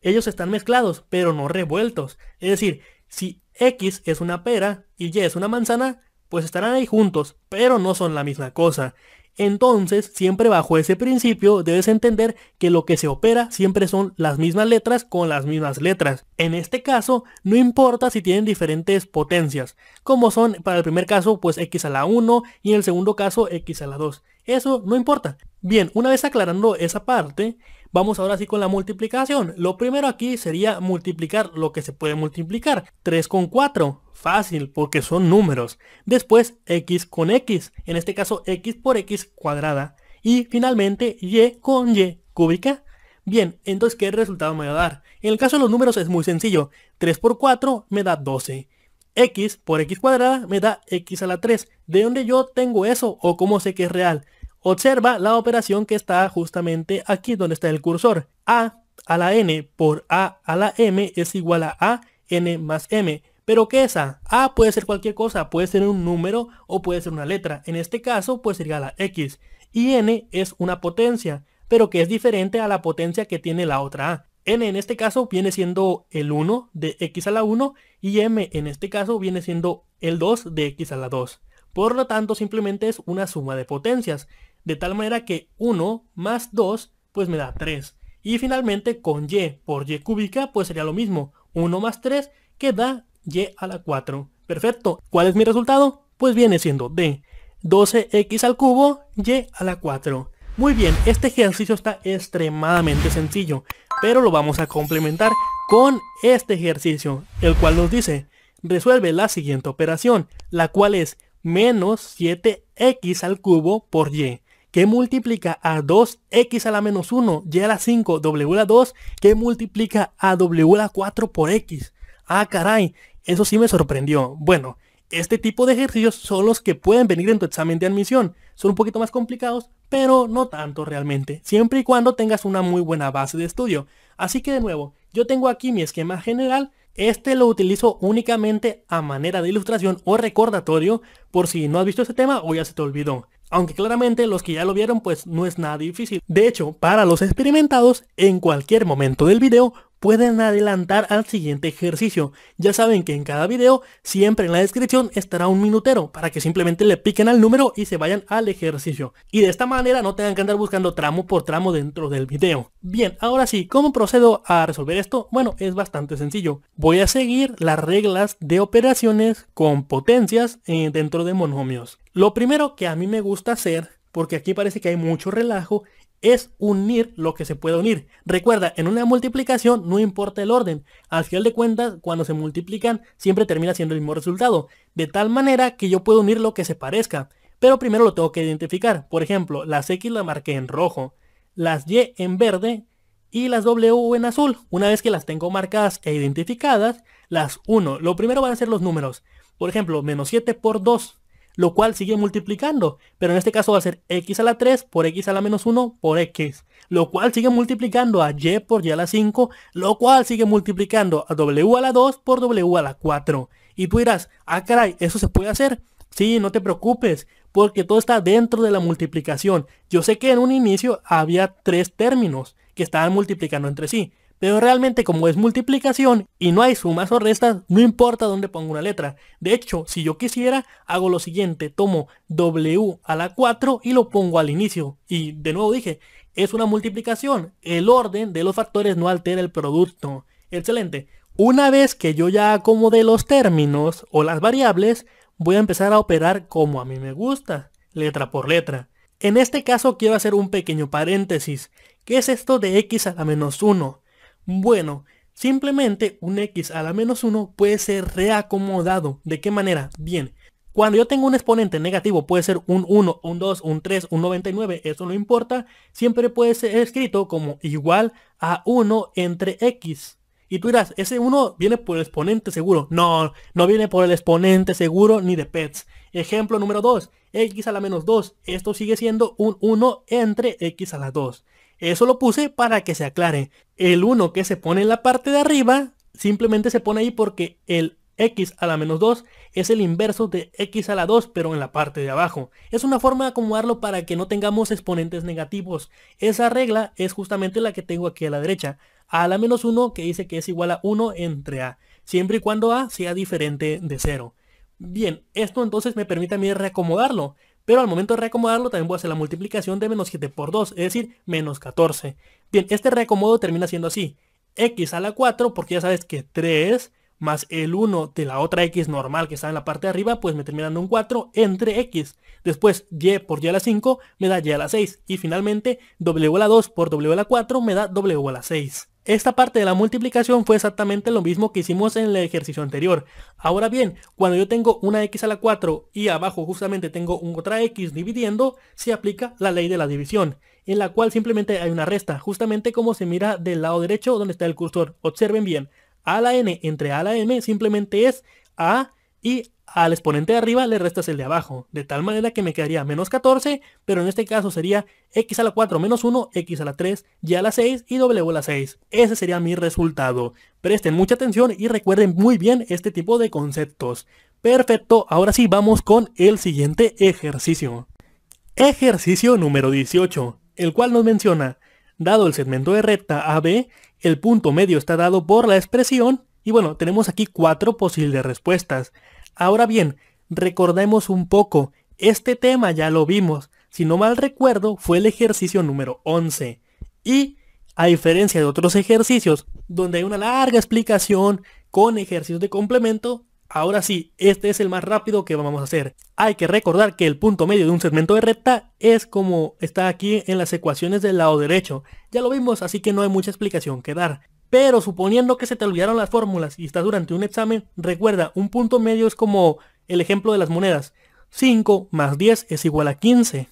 [SPEAKER 1] ellos están mezclados, pero no revueltos. Es decir, si X es una pera y Y es una manzana, pues estarán ahí juntos, pero no son la misma cosa. Entonces, siempre bajo ese principio debes entender que lo que se opera siempre son las mismas letras con las mismas letras. En este caso, no importa si tienen diferentes potencias, como son para el primer caso pues x a la 1 y en el segundo caso x a la 2. Eso no importa. Bien, una vez aclarando esa parte, Vamos ahora sí con la multiplicación. Lo primero aquí sería multiplicar lo que se puede multiplicar. 3 con 4. Fácil, porque son números. Después x con x. En este caso x por x cuadrada. Y finalmente y con y cúbica. Bien, entonces ¿qué resultado me va a dar? En el caso de los números es muy sencillo. 3 por 4 me da 12 x por x cuadrada me da x a la 3. ¿De dónde yo tengo eso o cómo sé que es real? Observa la operación que está justamente aquí donde está el cursor. A a la n por a a la m es igual a a n más m. ¿Pero qué es a? A puede ser cualquier cosa, puede ser un número o puede ser una letra. En este caso, pues sería la x. Y n es una potencia, pero que es diferente a la potencia que tiene la otra a. n en este caso viene siendo el 1 de x a la 1 y m en este caso viene siendo el 2 de x a la 2. Por lo tanto, simplemente es una suma de potencias de tal manera que 1 más 2 pues me da 3. Y finalmente con y por y cúbica pues sería lo mismo, 1 más 3 que da y a la 4. Perfecto, ¿cuál es mi resultado? Pues viene siendo de 12x al cubo, y a la 4. Muy bien, este ejercicio está extremadamente sencillo, pero lo vamos a complementar con este ejercicio, el cual nos dice, resuelve la siguiente operación, la cual es menos 7x al cubo por y que multiplica a 2x a la menos 1, y a la 5, w a la 2, que multiplica a w a la 4 por x. Ah, caray, eso sí me sorprendió. Bueno, este tipo de ejercicios son los que pueden venir en tu examen de admisión. Son un poquito más complicados, pero no tanto realmente, siempre y cuando tengas una muy buena base de estudio. Así que de nuevo, yo tengo aquí mi esquema general este lo utilizo únicamente a manera de ilustración o recordatorio por si no has visto ese tema o ya se te olvidó. Aunque claramente los que ya lo vieron pues no es nada difícil. De hecho, para los experimentados, en cualquier momento del video pueden adelantar al siguiente ejercicio. Ya saben que en cada video siempre en la descripción estará un minutero para que simplemente le piquen al número y se vayan al ejercicio. Y de esta manera no tengan que andar buscando tramo por tramo dentro del video. Bien, ahora sí, ¿cómo procedo a resolver esto? Bueno, es bastante sencillo. Voy a seguir las reglas de operaciones con potencias eh, dentro de monomios. Lo primero que a mí me gusta hacer porque aquí parece que hay mucho relajo, es unir lo que se puede unir. Recuerda, en una multiplicación no importa el orden. Al final de cuentas, cuando se multiplican, siempre termina siendo el mismo resultado. De tal manera que yo puedo unir lo que se parezca. Pero primero lo tengo que identificar. Por ejemplo, las X las marqué en rojo, las Y en verde y las W en azul. Una vez que las tengo marcadas e identificadas, las uno. Lo primero van a ser los números. Por ejemplo, menos 7 por 2 lo cual sigue multiplicando, pero en este caso va a ser x a la 3 por x a la menos 1 por x, lo cual sigue multiplicando a y por y a la 5, lo cual sigue multiplicando a w a la 2 por w a la 4. Y tú dirás, ah caray, ¿eso se puede hacer? Sí, no te preocupes, porque todo está dentro de la multiplicación. Yo sé que en un inicio había tres términos que estaban multiplicando entre sí, pero realmente como es multiplicación y no hay sumas o restas, no importa dónde pongo una letra. De hecho, si yo quisiera, hago lo siguiente, tomo W a la 4 y lo pongo al inicio. Y de nuevo dije, es una multiplicación, el orden de los factores no altera el producto. Excelente. Una vez que yo ya acomode los términos o las variables, voy a empezar a operar como a mí me gusta, letra por letra. En este caso quiero hacer un pequeño paréntesis. ¿Qué es esto de x a la menos 1? Bueno, simplemente un x a la menos 1 puede ser reacomodado. ¿De qué manera? Bien, cuando yo tengo un exponente negativo, puede ser un 1, un 2, un 3, un 99, eso no importa. Siempre puede ser escrito como igual a 1 entre x. Y tú dirás, ese 1 viene por el exponente seguro. No, no viene por el exponente seguro ni de pets. Ejemplo número 2, x a la menos 2. Esto sigue siendo un 1 entre x a la 2. Eso lo puse para que se aclare. El 1 que se pone en la parte de arriba, simplemente se pone ahí porque el x a la menos 2 es el inverso de x a la 2 pero en la parte de abajo. Es una forma de acomodarlo para que no tengamos exponentes negativos. Esa regla es justamente la que tengo aquí a la derecha. A a la menos 1 que dice que es igual a 1 entre a. Siempre y cuando a sea diferente de 0. Bien, esto entonces me permite a mí reacomodarlo. Pero al momento de reacomodarlo también voy a hacer la multiplicación de menos 7 por 2, es decir, menos 14. Bien, este reacomodo termina siendo así. X a la 4, porque ya sabes que 3 más el 1 de la otra X normal que está en la parte de arriba, pues me termina dando un 4 entre X. Después Y por Y a la 5 me da Y a la 6. Y finalmente W a la 2 por W a la 4 me da W a la 6. Esta parte de la multiplicación fue exactamente lo mismo que hicimos en el ejercicio anterior. Ahora bien, cuando yo tengo una x a la 4 y abajo justamente tengo otra x dividiendo, se aplica la ley de la división, en la cual simplemente hay una resta, justamente como se mira del lado derecho donde está el cursor. Observen bien, a la n entre a la m simplemente es a y al exponente de arriba le restas el de abajo, de tal manera que me quedaría menos 14, pero en este caso sería x a la 4 menos 1, x a la 3, y a la 6 y w a la 6. Ese sería mi resultado. Presten mucha atención y recuerden muy bien este tipo de conceptos. Perfecto, ahora sí vamos con el siguiente ejercicio. Ejercicio número 18, el cual nos menciona, dado el segmento de recta AB, el punto medio está dado por la expresión, y bueno, tenemos aquí cuatro posibles respuestas. Ahora bien, recordemos un poco, este tema ya lo vimos, si no mal recuerdo fue el ejercicio número 11. Y, a diferencia de otros ejercicios, donde hay una larga explicación con ejercicios de complemento, ahora sí, este es el más rápido que vamos a hacer. Hay que recordar que el punto medio de un segmento de recta es como está aquí en las ecuaciones del lado derecho. Ya lo vimos, así que no hay mucha explicación que dar. Pero suponiendo que se te olvidaron las fórmulas y estás durante un examen, recuerda, un punto medio es como el ejemplo de las monedas. 5 más 10 es igual a 15.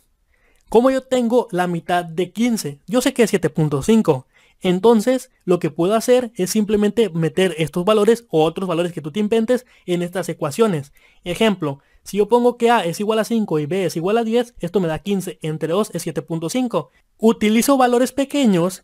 [SPEAKER 1] Como yo tengo la mitad de 15, yo sé que es 7.5. Entonces, lo que puedo hacer es simplemente meter estos valores o otros valores que tú te inventes en estas ecuaciones. Ejemplo, si yo pongo que A es igual a 5 y B es igual a 10, esto me da 15, entre 2 es 7.5. Utilizo valores pequeños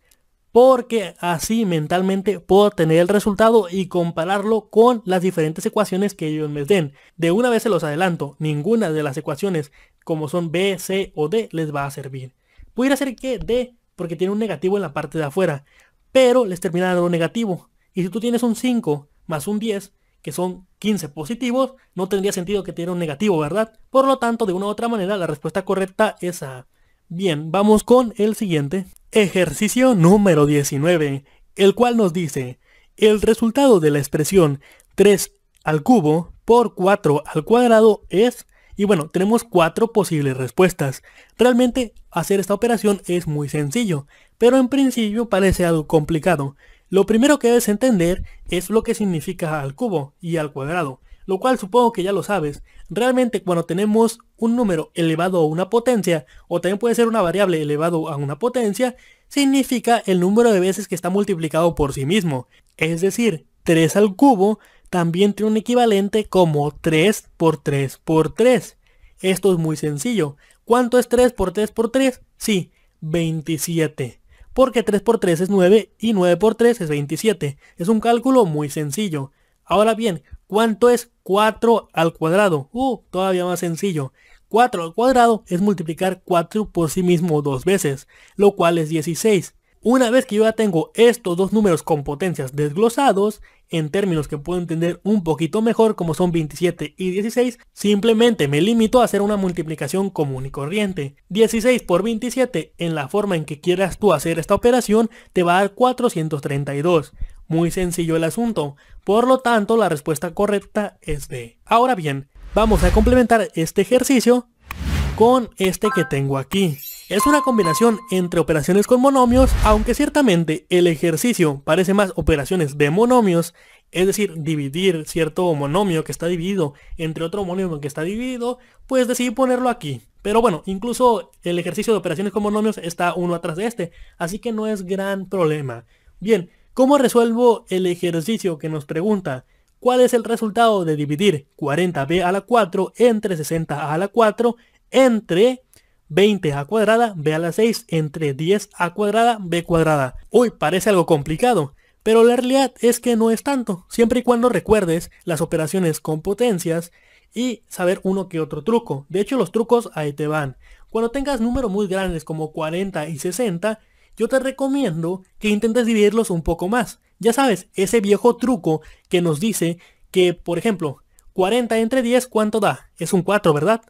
[SPEAKER 1] porque así mentalmente puedo tener el resultado y compararlo con las diferentes ecuaciones que ellos me den. De una vez se los adelanto, ninguna de las ecuaciones como son B, C o D les va a servir. Pudiera ser que D, porque tiene un negativo en la parte de afuera, pero les termina dando negativo. Y si tú tienes un 5 más un 10, que son 15 positivos, no tendría sentido que tiene un negativo, ¿verdad? Por lo tanto, de una u otra manera, la respuesta correcta es A. Bien, vamos con el siguiente. Ejercicio número 19, el cual nos dice, el resultado de la expresión 3 al cubo por 4 al cuadrado es, y bueno, tenemos cuatro posibles respuestas. Realmente hacer esta operación es muy sencillo, pero en principio parece algo complicado. Lo primero que debes entender es lo que significa al cubo y al cuadrado lo cual supongo que ya lo sabes, realmente cuando tenemos un número elevado a una potencia, o también puede ser una variable elevado a una potencia, significa el número de veces que está multiplicado por sí mismo. Es decir, 3 al cubo también tiene un equivalente como 3 por 3 por 3. Esto es muy sencillo. ¿Cuánto es 3 por 3 por 3? Sí, 27 porque 3 por 3 es 9 y 9 por 3 es 27. Es un cálculo muy sencillo. Ahora bien, ¿Cuánto es 4 al cuadrado? Uh, todavía más sencillo. 4 al cuadrado es multiplicar 4 por sí mismo dos veces, lo cual es 16. Una vez que yo ya tengo estos dos números con potencias desglosados, en términos que puedo entender un poquito mejor como son 27 y 16, simplemente me limito a hacer una multiplicación común y corriente. 16 por 27, en la forma en que quieras tú hacer esta operación, te va a dar 432. Muy sencillo el asunto, por lo tanto la respuesta correcta es B. Ahora bien, vamos a complementar este ejercicio con este que tengo aquí. Es una combinación entre operaciones con monomios, aunque ciertamente el ejercicio parece más operaciones de monomios, es decir, dividir cierto monomio que está dividido entre otro monomio que está dividido, pues decidí ponerlo aquí. Pero bueno, incluso el ejercicio de operaciones con monomios está uno atrás de este, así que no es gran problema. Bien, ¿Cómo resuelvo el ejercicio que nos pregunta? ¿Cuál es el resultado de dividir 40b a la 4 entre 60a a la 4 entre 20a cuadrada b a la 6 entre 10a cuadrada b cuadrada? Uy, parece algo complicado, pero la realidad es que no es tanto, siempre y cuando recuerdes las operaciones con potencias y saber uno que otro truco. De hecho, los trucos ahí te van. Cuando tengas números muy grandes como 40 y 60, yo te recomiendo que intentes dividirlos un poco más. Ya sabes, ese viejo truco que nos dice que, por ejemplo, 40 entre 10, ¿cuánto da? Es un 4, ¿verdad?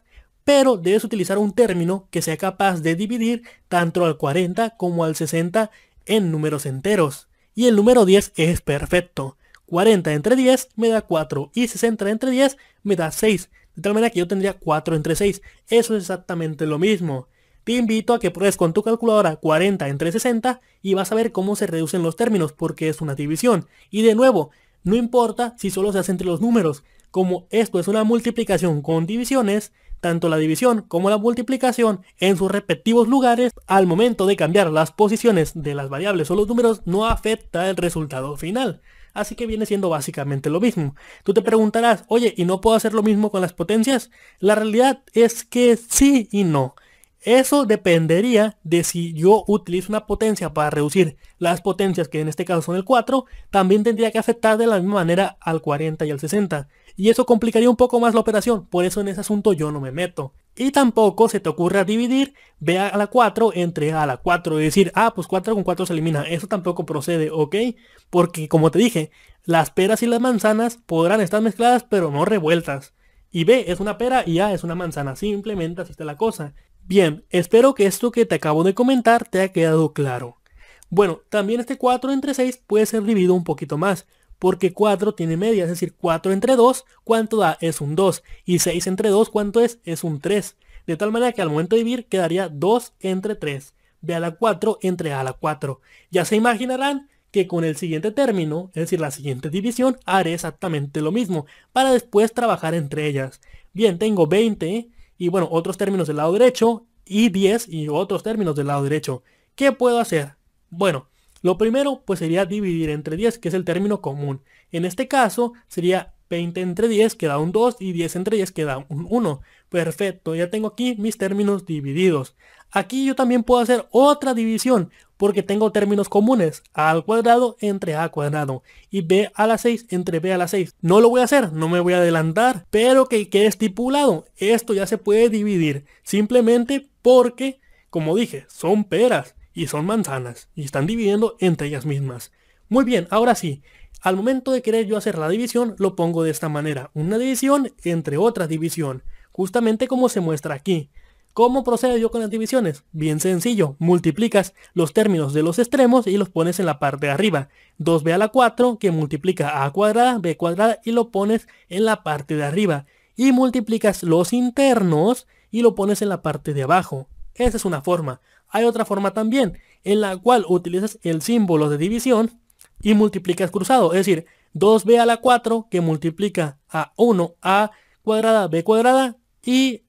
[SPEAKER 1] Pero debes utilizar un término que sea capaz de dividir tanto al 40 como al 60 en números enteros. Y el número 10 es perfecto. 40 entre 10 me da 4 y 60 entre 10 me da 6. De tal manera que yo tendría 4 entre 6. Eso es exactamente lo mismo. Te invito a que pruebes con tu calculadora 40 entre 60 y vas a ver cómo se reducen los términos porque es una división. Y de nuevo, no importa si solo se hace entre los números, como esto es una multiplicación con divisiones, tanto la división como la multiplicación en sus respectivos lugares al momento de cambiar las posiciones de las variables o los números no afecta el resultado final. Así que viene siendo básicamente lo mismo. Tú te preguntarás, oye, ¿y no puedo hacer lo mismo con las potencias? La realidad es que sí y no. Eso dependería de si yo utilizo una potencia para reducir las potencias, que en este caso son el 4, también tendría que afectar de la misma manera al 40 y al 60. Y eso complicaría un poco más la operación, por eso en ese asunto yo no me meto. Y tampoco se te ocurra dividir B a la 4 entre A a la 4 y decir, ah, pues 4 con 4 se elimina. Eso tampoco procede, ¿ok? Porque como te dije, las peras y las manzanas podrán estar mezcladas pero no revueltas. Y B es una pera y A es una manzana, simplemente así está la cosa. Bien, espero que esto que te acabo de comentar te haya quedado claro. Bueno, también este 4 entre 6 puede ser dividido un poquito más, porque 4 tiene media, es decir, 4 entre 2, ¿cuánto da? Es un 2. Y 6 entre 2, ¿cuánto es? Es un 3. De tal manera que al momento de dividir quedaría 2 entre 3, ve a la 4 entre a la 4. Ya se imaginarán que con el siguiente término, es decir, la siguiente división, haré exactamente lo mismo, para después trabajar entre ellas. Bien, tengo 20 y bueno, otros términos del lado derecho y 10 y otros términos del lado derecho. ¿Qué puedo hacer? Bueno, lo primero pues sería dividir entre 10, que es el término común. En este caso sería 20 entre 10 que da un 2 y 10 entre 10 que da un 1. Perfecto, ya tengo aquí mis términos divididos. Aquí yo también puedo hacer otra división porque tengo términos comunes a al cuadrado entre a al cuadrado y b a la 6 entre b a la 6. No lo voy a hacer, no me voy a adelantar, pero que quede estipulado. Esto ya se puede dividir simplemente porque, como dije, son peras y son manzanas y están dividiendo entre ellas mismas. Muy bien, ahora sí, al momento de querer yo hacer la división, lo pongo de esta manera. Una división entre otra división, justamente como se muestra aquí. ¿Cómo procedo yo con las divisiones? Bien sencillo, multiplicas los términos de los extremos y los pones en la parte de arriba. 2b a la 4 que multiplica a cuadrada, b cuadrada y lo pones en la parte de arriba. Y multiplicas los internos y lo pones en la parte de abajo. Esa es una forma. Hay otra forma también, en la cual utilizas el símbolo de división y multiplicas cruzado. Es decir, 2b a la 4 que multiplica a 1 a cuadrada, b cuadrada y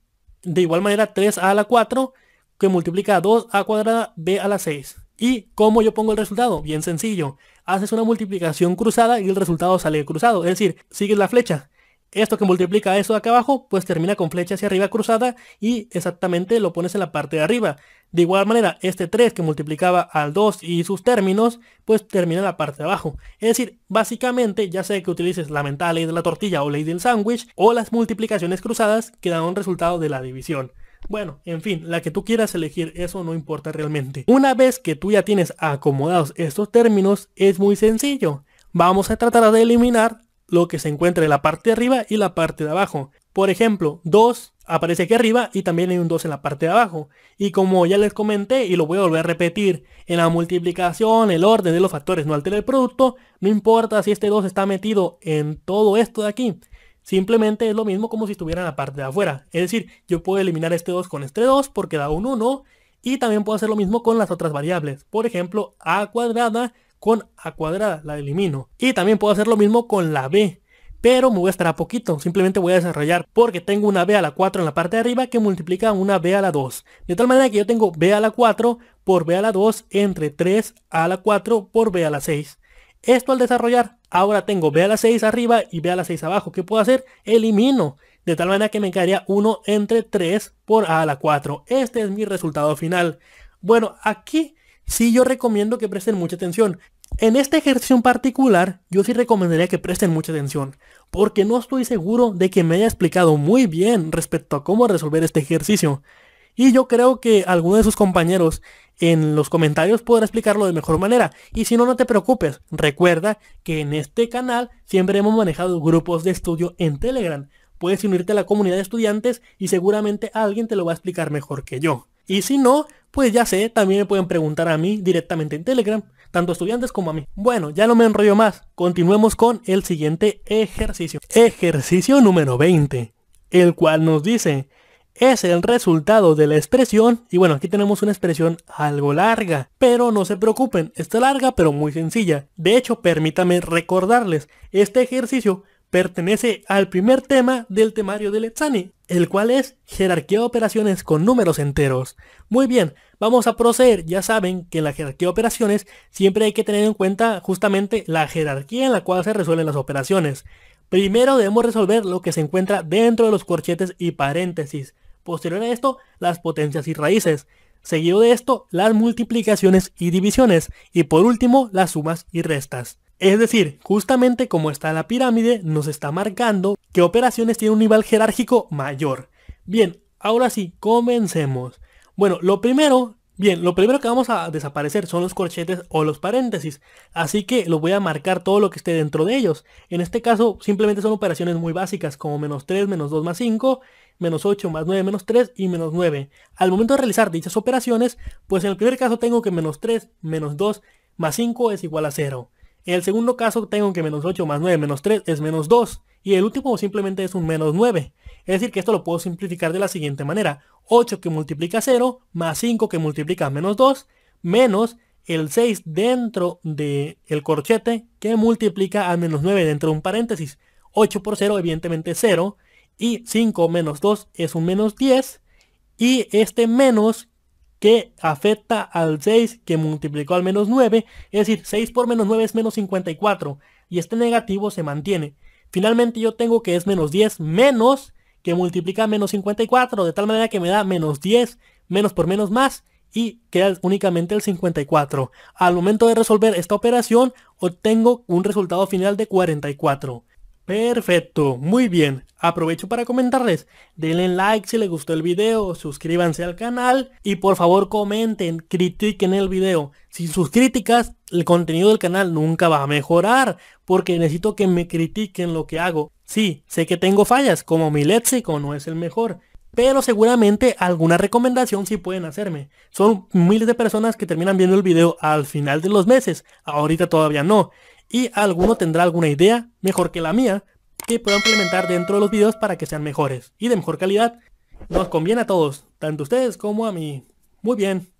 [SPEAKER 1] de igual manera 3a la 4 que multiplica 2a cuadrada b a la 6. ¿Y cómo yo pongo el resultado? Bien sencillo. Haces una multiplicación cruzada y el resultado sale cruzado. Es decir, sigues la flecha. Esto que multiplica esto de acá abajo, pues termina con flecha hacia arriba cruzada y exactamente lo pones en la parte de arriba. De igual manera, este 3 que multiplicaba al 2 y sus términos, pues termina la parte de abajo. Es decir, básicamente, ya sea que utilices la mental ley de la tortilla o ley del sándwich, o las multiplicaciones cruzadas que dan un resultado de la división. Bueno, en fin, la que tú quieras elegir, eso no importa realmente. Una vez que tú ya tienes acomodados estos términos, es muy sencillo. Vamos a tratar de eliminar lo que se encuentra en la parte de arriba y la parte de abajo. Por ejemplo, 2 aparece aquí arriba y también hay un 2 en la parte de abajo. Y como ya les comenté y lo voy a volver a repetir, en la multiplicación el orden de los factores no altera el producto, no importa si este 2 está metido en todo esto de aquí. Simplemente es lo mismo como si estuviera en la parte de afuera. Es decir, yo puedo eliminar este 2 con este 2 porque da un 1 y también puedo hacer lo mismo con las otras variables. Por ejemplo, a cuadrada con a cuadrada la elimino. Y también puedo hacer lo mismo con la b pero me voy a estar a poquito, simplemente voy a desarrollar porque tengo una b a la 4 en la parte de arriba que multiplica una b a la 2. De tal manera que yo tengo b a la 4 por b a la 2 entre 3 a la 4 por b a la 6. Esto al desarrollar, ahora tengo b a la 6 arriba y b a la 6 abajo. ¿Qué puedo hacer? Elimino. De tal manera que me quedaría 1 entre 3 por a a la 4. Este es mi resultado final. Bueno, aquí sí yo recomiendo que presten mucha atención. En este ejercicio en particular, yo sí recomendaría que presten mucha atención, porque no estoy seguro de que me haya explicado muy bien respecto a cómo resolver este ejercicio. Y yo creo que alguno de sus compañeros en los comentarios podrá explicarlo de mejor manera. Y si no, no te preocupes. Recuerda que en este canal siempre hemos manejado grupos de estudio en Telegram. Puedes unirte a la comunidad de estudiantes y seguramente alguien te lo va a explicar mejor que yo. Y si no, pues ya sé, también me pueden preguntar a mí directamente en Telegram tanto estudiantes como a mí. Bueno, ya no me enrollo más. Continuemos con el siguiente ejercicio. Ejercicio número 20, el cual nos dice, es el resultado de la expresión, y bueno, aquí tenemos una expresión algo larga, pero no se preocupen, está larga pero muy sencilla. De hecho, permítame recordarles, este ejercicio pertenece al primer tema del temario de Letzani, el cual es jerarquía de operaciones con números enteros. Muy bien, vamos a proceder. Ya saben que en la jerarquía de operaciones siempre hay que tener en cuenta justamente la jerarquía en la cual se resuelven las operaciones. Primero debemos resolver lo que se encuentra dentro de los corchetes y paréntesis. Posterior a esto, las potencias y raíces. Seguido de esto, las multiplicaciones y divisiones. Y por último, las sumas y restas. Es decir, justamente como está la pirámide, nos está marcando que operaciones tienen un nivel jerárquico mayor. Bien, ahora sí, comencemos. Bueno, lo primero, bien, lo primero que vamos a desaparecer son los corchetes o los paréntesis. Así que lo voy a marcar todo lo que esté dentro de ellos. En este caso, simplemente son operaciones muy básicas como menos 3, menos 2 más 5, menos 8 más 9 menos 3 y menos 9. Al momento de realizar dichas operaciones, pues en el primer caso tengo que menos 3 menos 2 más 5 es igual a 0. En el segundo caso tengo que menos 8 más 9 menos 3 es menos 2. Y el último simplemente es un menos 9. Es decir, que esto lo puedo simplificar de la siguiente manera. 8 que multiplica 0 más 5 que multiplica menos 2 menos el 6 dentro del corchete que multiplica a menos 9 dentro de un paréntesis. 8 por 0 evidentemente es 0 y 5 menos 2 es un menos 10 y este menos que afecta al 6 que multiplicó al menos 9, es decir, 6 por menos 9 es menos 54 y este negativo se mantiene. Finalmente yo tengo que es menos 10 menos que multiplica menos 54, de tal manera que me da menos 10, menos por menos más, y queda únicamente el 54. Al momento de resolver esta operación, obtengo un resultado final de 44. Perfecto, muy bien. Aprovecho para comentarles, denle like si les gustó el video, suscríbanse al canal y por favor comenten, critiquen el video. Sin sus críticas, el contenido del canal nunca va a mejorar, porque necesito que me critiquen lo que hago. Sí, sé que tengo fallas, como mi léxico no es el mejor, pero seguramente alguna recomendación sí pueden hacerme. Son miles de personas que terminan viendo el video al final de los meses, ahorita todavía no y alguno tendrá alguna idea mejor que la mía que pueda implementar dentro de los videos para que sean mejores y de mejor calidad. Nos conviene a todos, tanto ustedes como a mí. Muy bien.